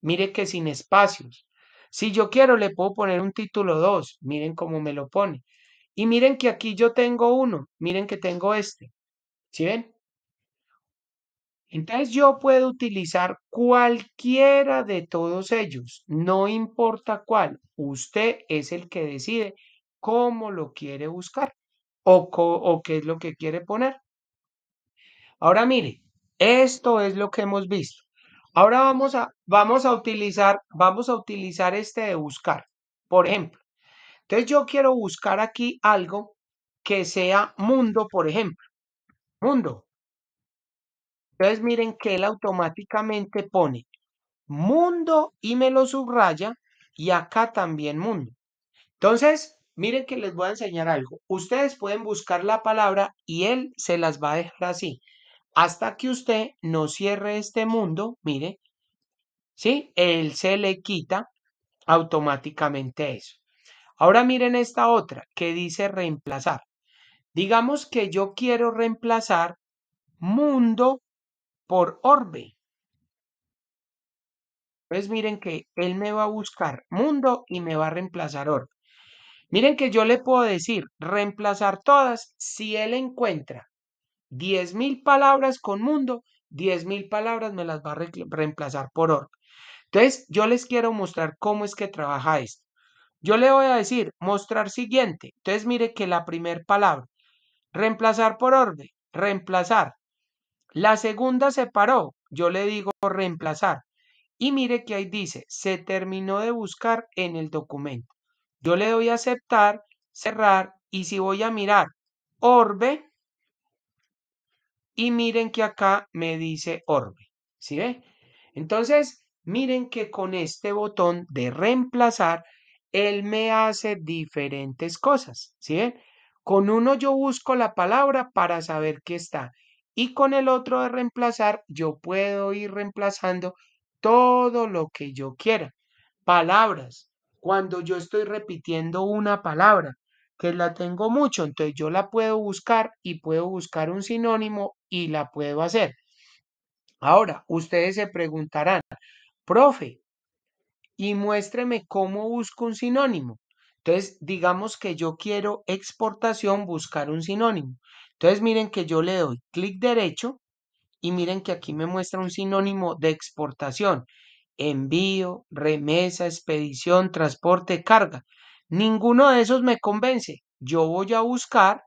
A: Mire que sin espacios. Si yo quiero, le puedo poner un título 2. Miren cómo me lo pone. Y miren que aquí yo tengo uno, miren que tengo este. ¿Sí ven? Entonces yo puedo utilizar cualquiera de todos ellos, no importa cuál. Usted es el que decide cómo lo quiere buscar o, o qué es lo que quiere poner. Ahora mire, esto es lo que hemos visto. Ahora vamos a, vamos a utilizar, vamos a utilizar este de buscar. Por ejemplo, entonces yo quiero buscar aquí algo que sea mundo, por ejemplo. Mundo. Entonces miren que él automáticamente pone mundo y me lo subraya y acá también mundo. Entonces, miren que les voy a enseñar algo. Ustedes pueden buscar la palabra y él se las va a dejar así. Hasta que usted no cierre este mundo, mire, ¿sí? Él se le quita automáticamente eso. Ahora miren esta otra que dice reemplazar. Digamos que yo quiero reemplazar mundo por orbe. Entonces miren que él me va a buscar mundo y me va a reemplazar orbe. Miren que yo le puedo decir reemplazar todas si él encuentra 10.000 palabras con mundo, 10.000 palabras me las va a reemplazar por orbe. Entonces yo les quiero mostrar cómo es que trabaja esto. Yo le voy a decir mostrar siguiente. Entonces mire que la primera palabra, reemplazar por orbe, reemplazar. La segunda se paró, yo le digo reemplazar. Y mire que ahí dice, se terminó de buscar en el documento. Yo le doy a aceptar, cerrar y si voy a mirar orbe, y miren que acá me dice orbe. ¿Sí ve? Entonces, miren que con este botón de reemplazar él me hace diferentes cosas, ¿sí Con uno yo busco la palabra para saber qué está y con el otro de reemplazar yo puedo ir reemplazando todo lo que yo quiera. Palabras. Cuando yo estoy repitiendo una palabra, que la tengo mucho, entonces yo la puedo buscar y puedo buscar un sinónimo y la puedo hacer. Ahora, ustedes se preguntarán, profe, y muéstreme cómo busco un sinónimo. Entonces, digamos que yo quiero exportación, buscar un sinónimo. Entonces, miren que yo le doy clic derecho y miren que aquí me muestra un sinónimo de exportación. Envío, remesa, expedición, transporte, carga. Ninguno de esos me convence. Yo voy a buscar,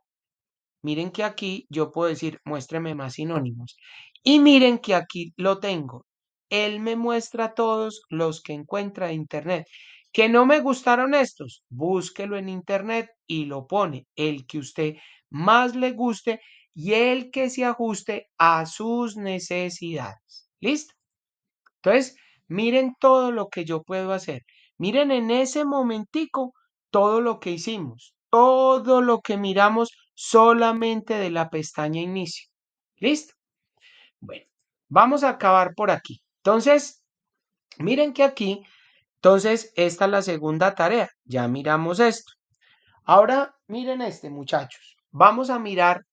A: miren que aquí yo puedo decir, muéstreme más sinónimos. Y miren que aquí lo tengo, él me muestra todos los que encuentra en Internet. Que no me gustaron estos, búsquelo en Internet y lo pone, el que usted más le guste y el que se ajuste a sus necesidades. ¿Listo? Entonces, miren todo lo que yo puedo hacer. Miren en ese momentico todo lo que hicimos, todo lo que miramos solamente de la pestaña inicio. ¿Listo? Bueno, vamos a acabar por aquí. Entonces, miren que aquí, entonces, esta es la segunda tarea. Ya miramos esto. Ahora, miren este, muchachos. Vamos a mirar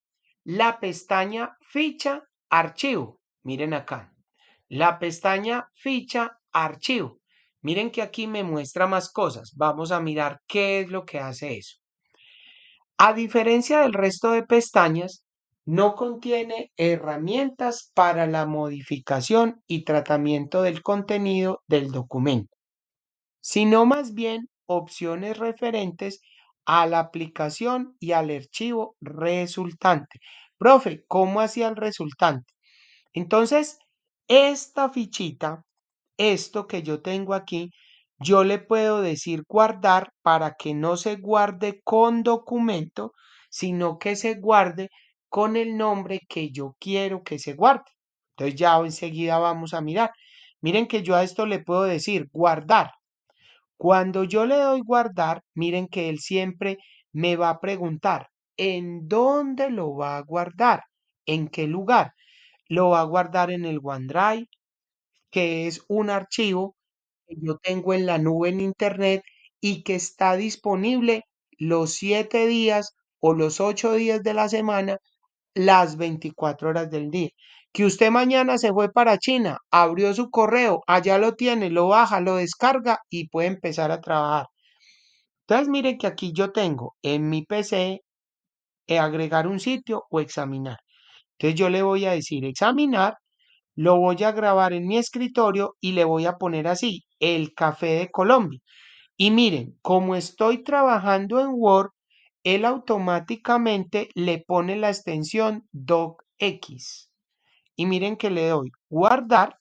A: la pestaña ficha archivo. Miren acá. La pestaña ficha archivo. Miren que aquí me muestra más cosas. Vamos a mirar qué es lo que hace eso. A diferencia del resto de pestañas, no contiene herramientas para la modificación y tratamiento del contenido del documento, sino más bien opciones referentes a la aplicación y al archivo resultante. Profe, ¿cómo hacía el resultante? Entonces, esta fichita, esto que yo tengo aquí, yo le puedo decir guardar para que no se guarde con documento, sino que se guarde con el nombre que yo quiero que se guarde. Entonces ya enseguida vamos a mirar. Miren que yo a esto le puedo decir guardar. Cuando yo le doy guardar, miren que él siempre me va a preguntar en dónde lo va a guardar, en qué lugar. Lo va a guardar en el OneDrive, que es un archivo que yo tengo en la nube en Internet y que está disponible los siete días o los ocho días de la semana las 24 horas del día. Que usted mañana se fue para China, abrió su correo, allá lo tiene, lo baja, lo descarga y puede empezar a trabajar. Entonces miren que aquí yo tengo en mi PC eh, agregar un sitio o examinar. Entonces yo le voy a decir examinar, lo voy a grabar en mi escritorio y le voy a poner así, el café de Colombia. Y miren, como estoy trabajando en Word, él automáticamente le pone la extensión docx. Y miren que le doy guardar.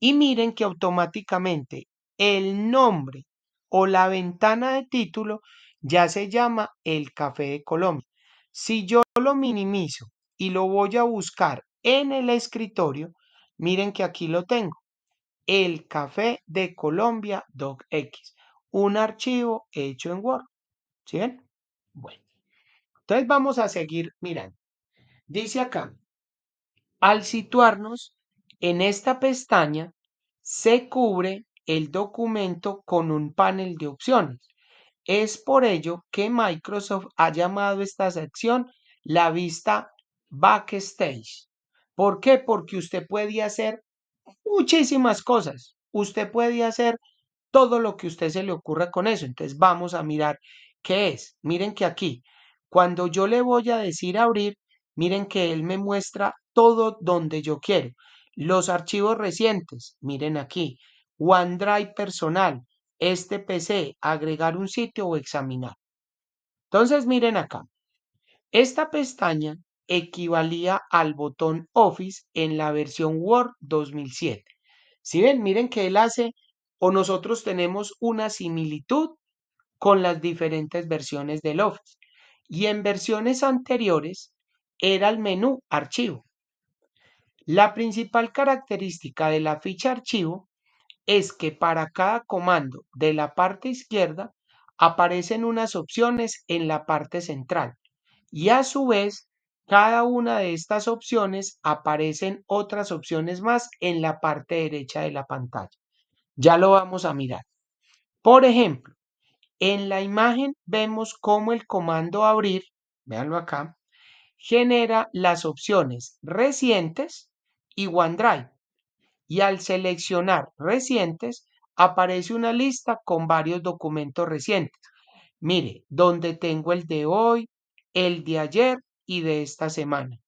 A: Y miren que automáticamente el nombre o la ventana de título ya se llama el café de Colombia. Si yo lo minimizo y lo voy a buscar en el escritorio, miren que aquí lo tengo. El café de Colombia docx, un archivo hecho en Word. ¿Sí Bueno, entonces vamos a seguir mirando. Dice acá, al situarnos en esta pestaña, se cubre el documento con un panel de opciones. Es por ello que Microsoft ha llamado esta sección la vista backstage. ¿Por qué? Porque usted puede hacer muchísimas cosas. Usted puede hacer todo lo que a usted se le ocurra con eso. Entonces vamos a mirar ¿Qué es? Miren que aquí, cuando yo le voy a decir abrir, miren que él me muestra todo donde yo quiero. Los archivos recientes, miren aquí, OneDrive personal, este PC, agregar un sitio o examinar. Entonces miren acá, esta pestaña equivalía al botón Office en la versión Word 2007. Si ven, miren que él hace o nosotros tenemos una similitud con las diferentes versiones del Office. Y en versiones anteriores era el menú archivo. La principal característica de la ficha archivo es que para cada comando de la parte izquierda aparecen unas opciones en la parte central y a su vez cada una de estas opciones aparecen otras opciones más en la parte derecha de la pantalla. Ya lo vamos a mirar. Por ejemplo, en la imagen vemos cómo el comando abrir, véanlo acá, genera las opciones recientes y OneDrive. Y al seleccionar recientes, aparece una lista con varios documentos recientes. Mire, donde tengo el de hoy, el de ayer y de esta semana.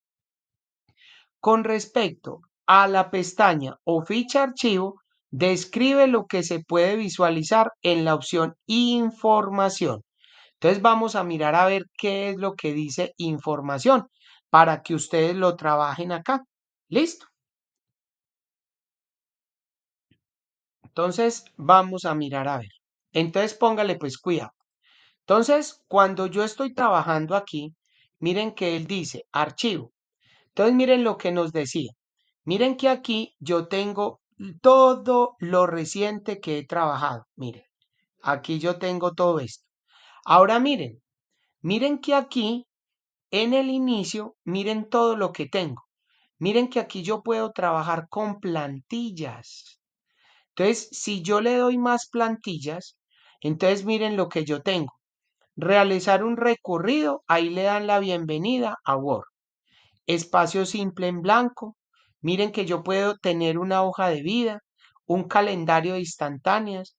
A: Con respecto a la pestaña o ficha archivo, Describe lo que se puede visualizar en la opción información. Entonces vamos a mirar a ver qué es lo que dice información para que ustedes lo trabajen acá. Listo. Entonces vamos a mirar a ver. Entonces póngale pues cuidado. Entonces cuando yo estoy trabajando aquí, miren que él dice archivo. Entonces miren lo que nos decía. Miren que aquí yo tengo todo lo reciente que he trabajado. Miren, aquí yo tengo todo esto. Ahora miren, miren que aquí en el inicio, miren todo lo que tengo. Miren que aquí yo puedo trabajar con plantillas. Entonces, si yo le doy más plantillas, entonces miren lo que yo tengo. Realizar un recorrido, ahí le dan la bienvenida a Word. Espacio simple en blanco, Miren que yo puedo tener una hoja de vida, un calendario de instantáneas,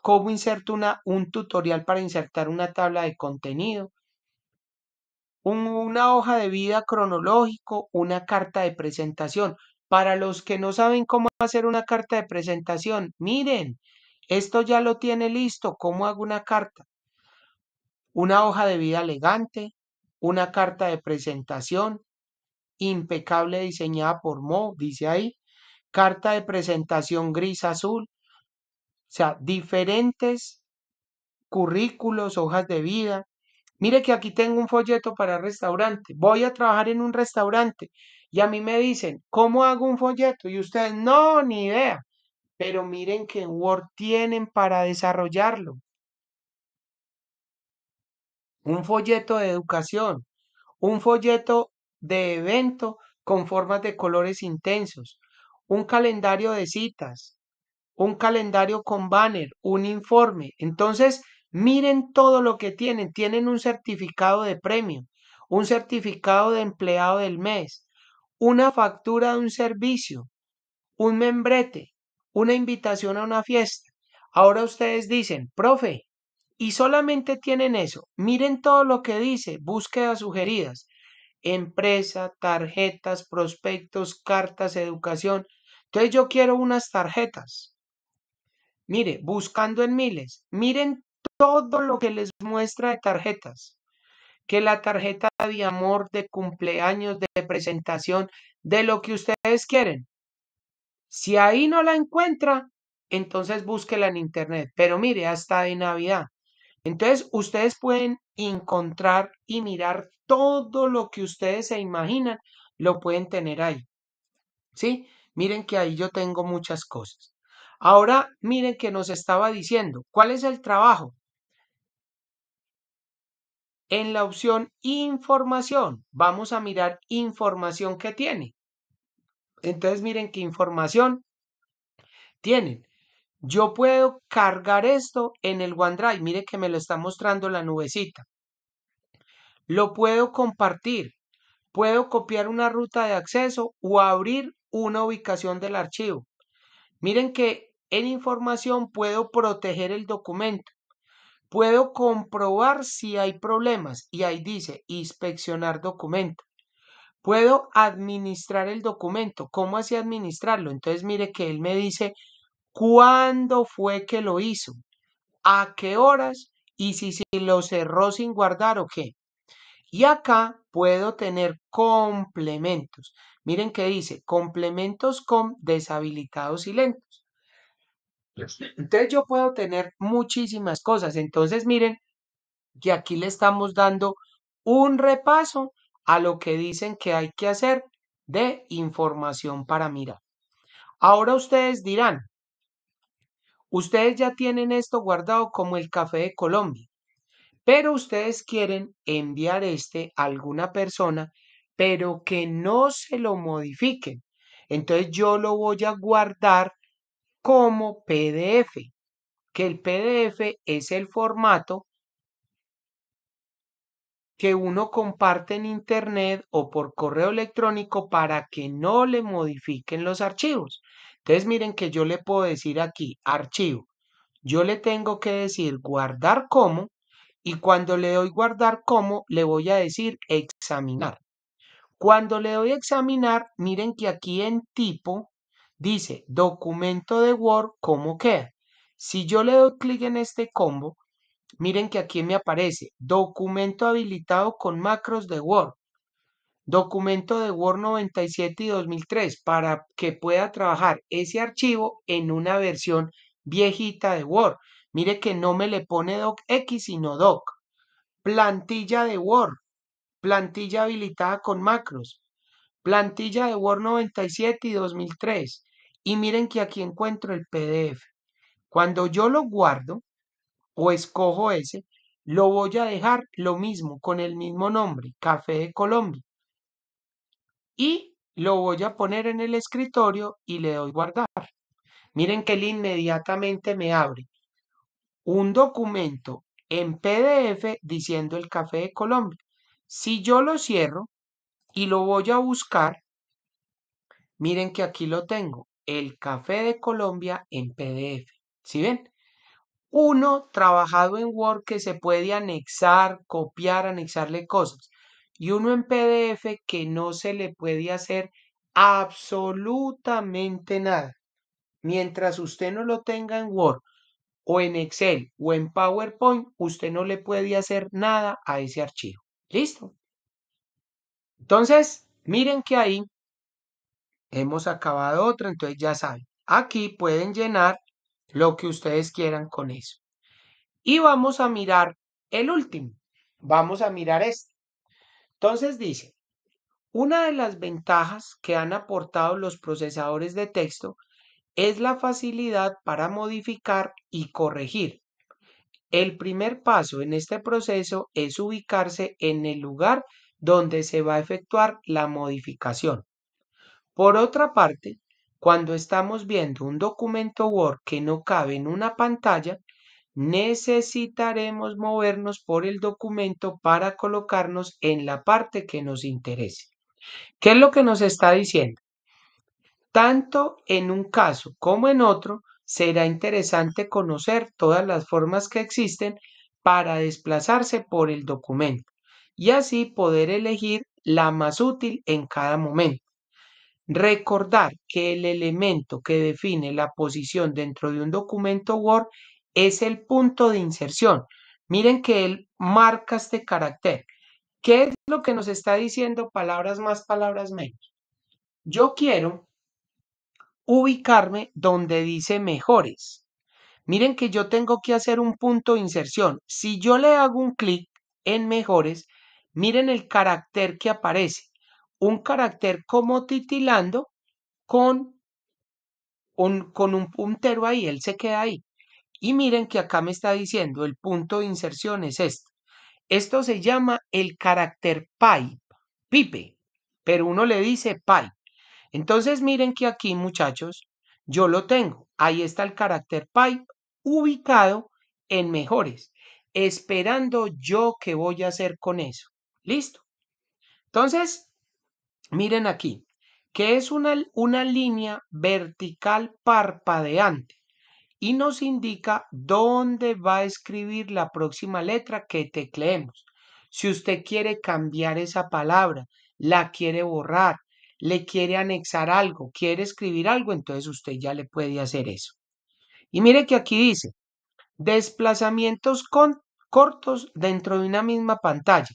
A: cómo inserto una, un tutorial para insertar una tabla de contenido, una hoja de vida cronológico, una carta de presentación. Para los que no saben cómo hacer una carta de presentación, miren, esto ya lo tiene listo. ¿Cómo hago una carta? Una hoja de vida elegante, una carta de presentación, impecable diseñada por Mo, dice ahí. Carta de presentación gris-azul. O sea, diferentes currículos, hojas de vida. Mire que aquí tengo un folleto para restaurante. Voy a trabajar en un restaurante y a mí me dicen, ¿cómo hago un folleto? Y ustedes, no, ni idea. Pero miren que Word tienen para desarrollarlo. Un folleto de educación, un folleto de evento con formas de colores intensos, un calendario de citas, un calendario con banner, un informe. Entonces, miren todo lo que tienen. Tienen un certificado de premio, un certificado de empleado del mes, una factura de un servicio, un membrete, una invitación a una fiesta. Ahora ustedes dicen, profe, y solamente tienen eso. Miren todo lo que dice, búsquedas sugeridas empresa, tarjetas, prospectos, cartas, educación. Entonces yo quiero unas tarjetas. Mire, buscando en miles, miren todo lo que les muestra de tarjetas. Que la tarjeta de amor, de cumpleaños, de presentación, de lo que ustedes quieren. Si ahí no la encuentra, entonces búsquela en internet. Pero mire, hasta de Navidad. Entonces, ustedes pueden encontrar y mirar todo lo que ustedes se imaginan, lo pueden tener ahí. ¿Sí? Miren que ahí yo tengo muchas cosas. Ahora, miren que nos estaba diciendo, ¿cuál es el trabajo? En la opción información, vamos a mirar información que tiene. Entonces, miren qué información tienen. Yo puedo cargar esto en el OneDrive. Mire que me lo está mostrando la nubecita. Lo puedo compartir. Puedo copiar una ruta de acceso o abrir una ubicación del archivo. Miren que en información puedo proteger el documento. Puedo comprobar si hay problemas y ahí dice inspeccionar documento. Puedo administrar el documento. ¿Cómo así administrarlo? Entonces mire que él me dice cuándo fue que lo hizo, a qué horas y si lo cerró sin guardar o qué. Y acá puedo tener complementos. Miren qué dice complementos con deshabilitados y lentos. Entonces yo puedo tener muchísimas cosas. Entonces miren que aquí le estamos dando un repaso a lo que dicen que hay que hacer de información para mirar. Ahora ustedes dirán, Ustedes ya tienen esto guardado como el café de Colombia, pero ustedes quieren enviar este a alguna persona, pero que no se lo modifiquen. Entonces yo lo voy a guardar como PDF, que el PDF es el formato que uno comparte en Internet o por correo electrónico para que no le modifiquen los archivos. Entonces miren que yo le puedo decir aquí archivo. Yo le tengo que decir guardar como y cuando le doy guardar como le voy a decir examinar. Cuando le doy examinar, miren que aquí en tipo dice documento de Word, como queda? Si yo le doy clic en este combo, miren que aquí me aparece documento habilitado con macros de Word documento de Word 97 y 2003 para que pueda trabajar ese archivo en una versión viejita de Word. Mire que no me le pone docx sino doc. Plantilla de Word. Plantilla habilitada con macros. Plantilla de Word 97 y 2003. Y miren que aquí encuentro el PDF. Cuando yo lo guardo o escojo ese, lo voy a dejar lo mismo, con el mismo nombre, Café de Colombia y lo voy a poner en el escritorio y le doy guardar. Miren que él inmediatamente me abre un documento en PDF diciendo el café de Colombia. Si yo lo cierro y lo voy a buscar, miren que aquí lo tengo, el café de Colombia en PDF. ¿Sí ven? Uno trabajado en Word que se puede anexar, copiar, anexarle cosas y uno en PDF que no se le puede hacer absolutamente nada. Mientras usted no lo tenga en Word o en Excel o en PowerPoint, usted no le puede hacer nada a ese archivo. Listo. Entonces, miren que ahí hemos acabado otro, entonces ya saben, aquí pueden llenar lo que ustedes quieran con eso. Y vamos a mirar el último. Vamos a mirar este. Entonces dice, una de las ventajas que han aportado los procesadores de texto es la facilidad para modificar y corregir. El primer paso en este proceso es ubicarse en el lugar donde se va a efectuar la modificación. Por otra parte, cuando estamos viendo un documento Word que no cabe en una pantalla, necesitaremos movernos por el documento para colocarnos en la parte que nos interese. ¿Qué es lo que nos está diciendo? Tanto en un caso como en otro, será interesante conocer todas las formas que existen para desplazarse por el documento y así poder elegir la más útil en cada momento. Recordar que el elemento que define la posición dentro de un documento Word es el punto de inserción. Miren que él marca este carácter. ¿Qué es lo que nos está diciendo? Palabras más, palabras menos. Yo quiero ubicarme donde dice mejores. Miren que yo tengo que hacer un punto de inserción. Si yo le hago un clic en mejores, miren el carácter que aparece. Un carácter como titilando con un, con un puntero ahí, él se queda ahí. Y miren que acá me está diciendo el punto de inserción es esto. Esto se llama el carácter pipe, pipe, pero uno le dice pipe. Entonces miren que aquí muchachos, yo lo tengo. Ahí está el carácter pipe ubicado en mejores, esperando yo qué voy a hacer con eso. Listo. Entonces, miren aquí, que es una, una línea vertical parpadeante y nos indica dónde va a escribir la próxima letra que tecleemos. Si usted quiere cambiar esa palabra, la quiere borrar, le quiere anexar algo, quiere escribir algo, entonces usted ya le puede hacer eso. Y mire que aquí dice, desplazamientos con, cortos dentro de una misma pantalla.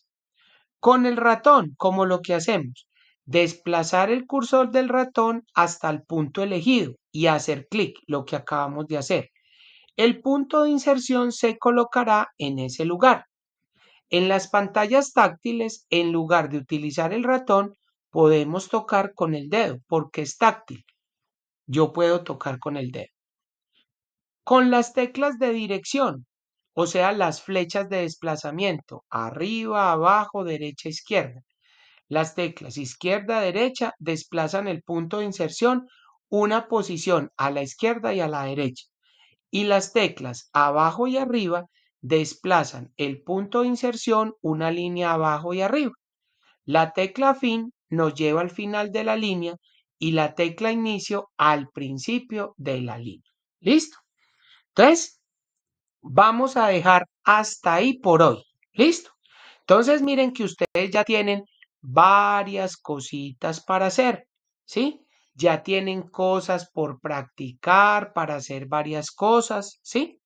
A: Con el ratón, como lo que hacemos, desplazar el cursor del ratón hasta el punto elegido y hacer clic, lo que acabamos de hacer. El punto de inserción se colocará en ese lugar. En las pantallas táctiles, en lugar de utilizar el ratón, podemos tocar con el dedo porque es táctil. Yo puedo tocar con el dedo. Con las teclas de dirección, o sea, las flechas de desplazamiento, arriba, abajo, derecha, izquierda. Las teclas izquierda, derecha desplazan el punto de inserción una posición a la izquierda y a la derecha y las teclas abajo y arriba desplazan el punto de inserción una línea abajo y arriba. La tecla fin nos lleva al final de la línea y la tecla inicio al principio de la línea. ¿Listo? Entonces, vamos a dejar hasta ahí por hoy. ¿Listo? Entonces, miren que ustedes ya tienen varias cositas para hacer. ¿Sí? ya tienen cosas por practicar, para hacer varias cosas, ¿sí?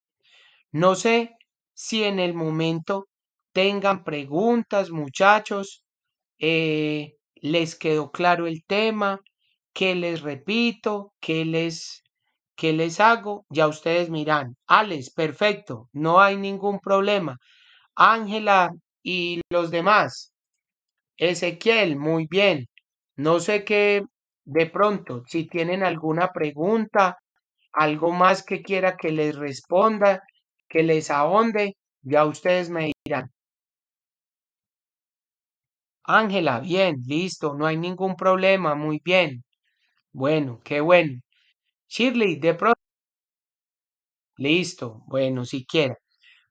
A: No sé si en el momento tengan preguntas, muchachos, eh, les quedó claro el tema, qué les repito, qué les, que les hago, ya ustedes miran. Alex, perfecto, no hay ningún problema. Ángela y los demás. Ezequiel, muy bien. No sé qué de pronto, si tienen alguna pregunta, algo más que quiera que les responda, que les ahonde, ya ustedes me dirán. Ángela, bien, listo, no hay ningún problema, muy bien. Bueno, qué bueno. Shirley, de pronto. Listo, bueno, si quiera.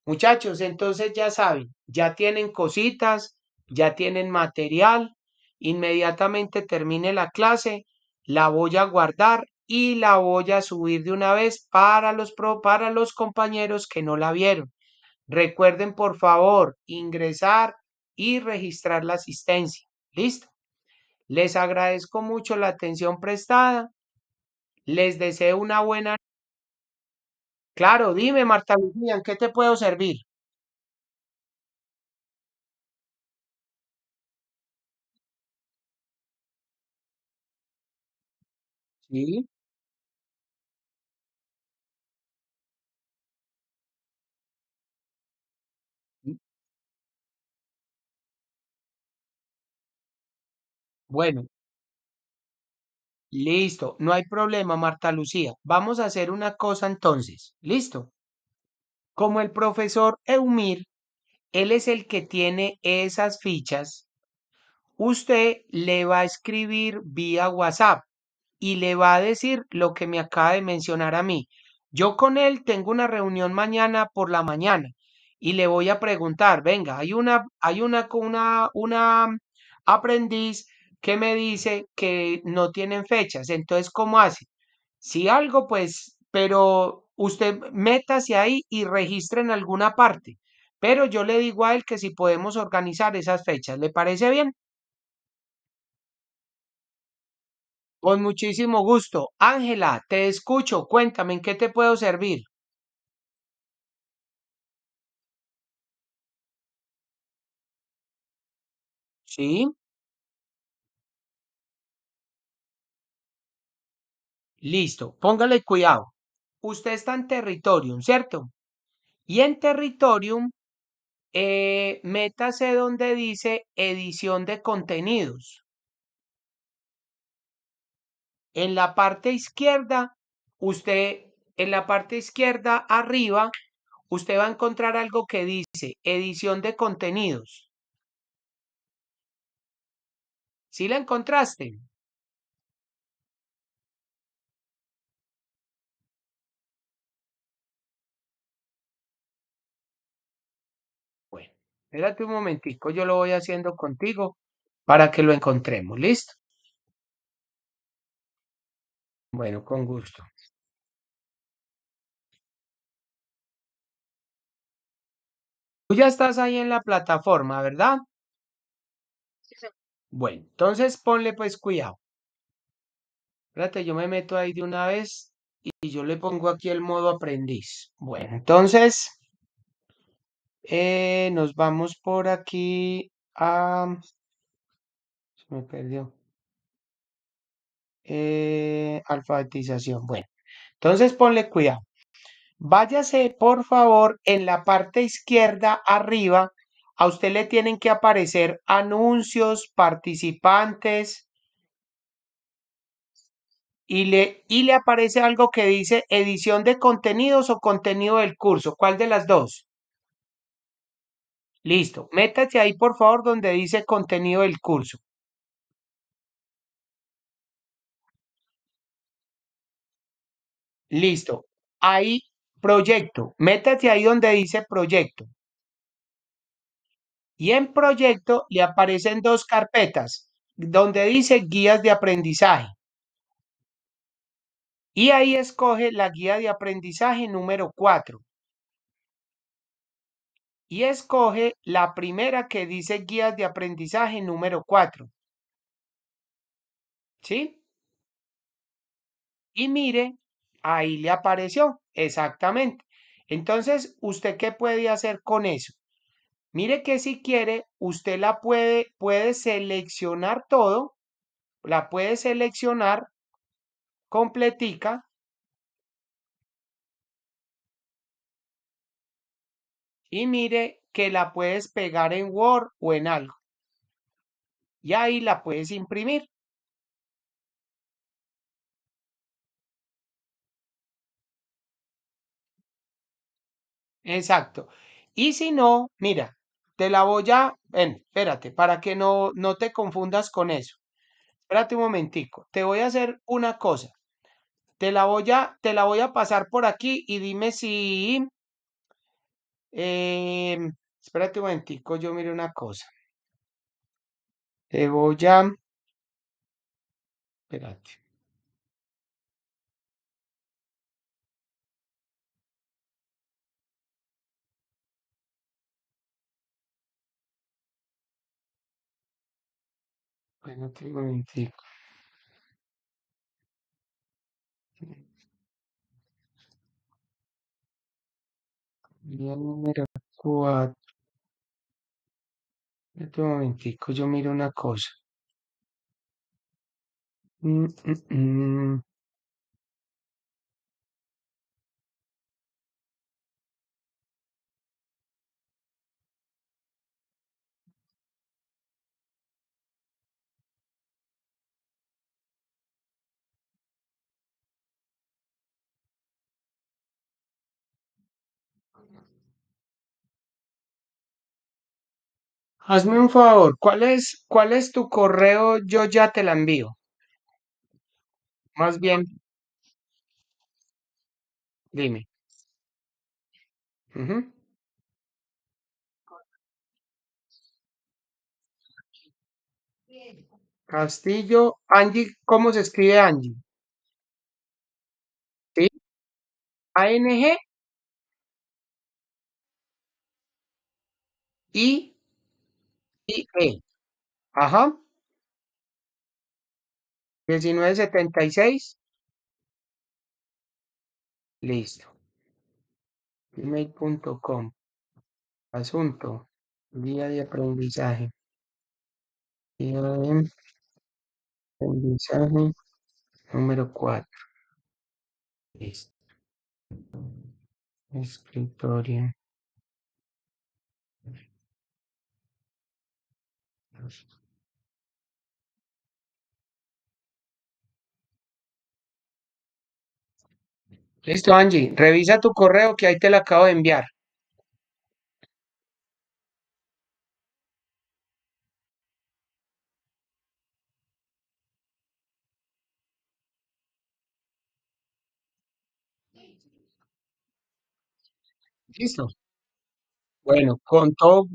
A: Muchachos, entonces ya saben, ya tienen cositas, ya tienen material, Inmediatamente termine la clase, la voy a guardar y la voy a subir de una vez para los, para los compañeros que no la vieron. Recuerden, por favor, ingresar y registrar la asistencia. ¿Listo? Les agradezco mucho la atención prestada. Les deseo una buena... Claro, dime, Marta Lucía, ¿en qué te puedo servir? Mm. Bueno. Listo, no hay problema, Marta Lucía. Vamos a hacer una cosa entonces. ¿Listo? Como el profesor Eumir, él es el que tiene esas fichas, usted le va a escribir vía WhatsApp y le va a decir lo que me acaba de mencionar a mí. Yo con él tengo una reunión mañana por la mañana y le voy a preguntar, venga, hay una, hay una, una, una mm, aprendiz que me dice que no tienen fechas, entonces, ¿cómo hace? Si algo, pues, pero usted métase ahí y registre en alguna parte, pero yo le digo a él que si podemos organizar esas fechas, ¿le parece bien? Con muchísimo gusto. Ángela, te escucho. Cuéntame, ¿en qué te puedo servir? Sí, listo. Póngale cuidado. Usted está en Territorium, ¿cierto? Y en Territorium, eh, métase donde dice edición de contenidos. En la parte izquierda, usted, en la parte izquierda arriba, usted va a encontrar algo que dice edición de contenidos.
B: ¿Sí la encontraste? Bueno, espérate un momentico, yo lo voy haciendo contigo para que lo encontremos. ¿Listo? Bueno, con gusto.
A: Tú ya estás ahí en la plataforma, ¿verdad? Sí, sí. Bueno, entonces ponle pues cuidado. Espérate, yo me meto ahí de una vez y yo le pongo aquí el modo aprendiz. Bueno, entonces eh, nos vamos por aquí a... Se me perdió. Eh, alfabetización. Bueno, entonces ponle cuidado. Váyase, por favor, en la parte izquierda arriba. A usted le tienen que aparecer anuncios, participantes. Y le, y le aparece algo que dice edición de contenidos o contenido del curso. ¿Cuál de las dos? Listo. Métase ahí, por favor, donde dice contenido del curso. Listo. Ahí, proyecto. métete ahí donde dice proyecto. Y en proyecto le aparecen dos carpetas donde dice guías de aprendizaje. Y ahí escoge la guía de aprendizaje número 4. Y escoge la primera que dice guías de aprendizaje número 4. ¿Sí? Y mire ahí le apareció, exactamente. Entonces, ¿usted qué puede hacer con eso? Mire que si quiere, usted la puede, puede seleccionar todo, la puede seleccionar completica.
B: Y mire que la puedes pegar en Word o en algo. Y ahí la puedes imprimir.
A: Exacto. Y si no, mira, te la voy a... Ven, espérate, para que no, no te confundas con eso. Espérate un momentico. Te voy a hacer una cosa. Te la voy a, te la voy a pasar por aquí y dime si... Em, espérate un momentico, yo mire una cosa. Te voy
B: a... Espérate. Bueno, tengo 25. Día número 4. En este momentico yo miro una cosa. Mm, mm, mm. Hazme un favor, ¿cuál es, cuál es tu correo? Yo ya te la envío. Más bien, dime. Castillo, Angie, ¿cómo se escribe Angie? ¿Sí? ANG y Ajá. 1976. Listo. Gmail.com. Asunto. Día de aprendizaje. Día de aprendizaje número 4. Listo. Escritorio.
A: Listo, Angie. Revisa tu correo que ahí te lo acabo de enviar. Listo. Bueno, con todo,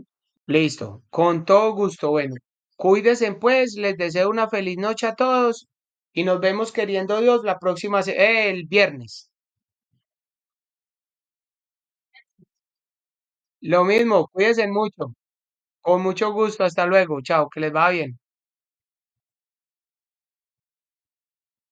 A: Listo, con todo gusto. Bueno, cuídense pues, les deseo una feliz noche a todos y nos vemos queriendo Dios la próxima, el viernes. Lo
B: mismo, cuídense mucho. Con mucho gusto, hasta luego. Chao, que les va bien.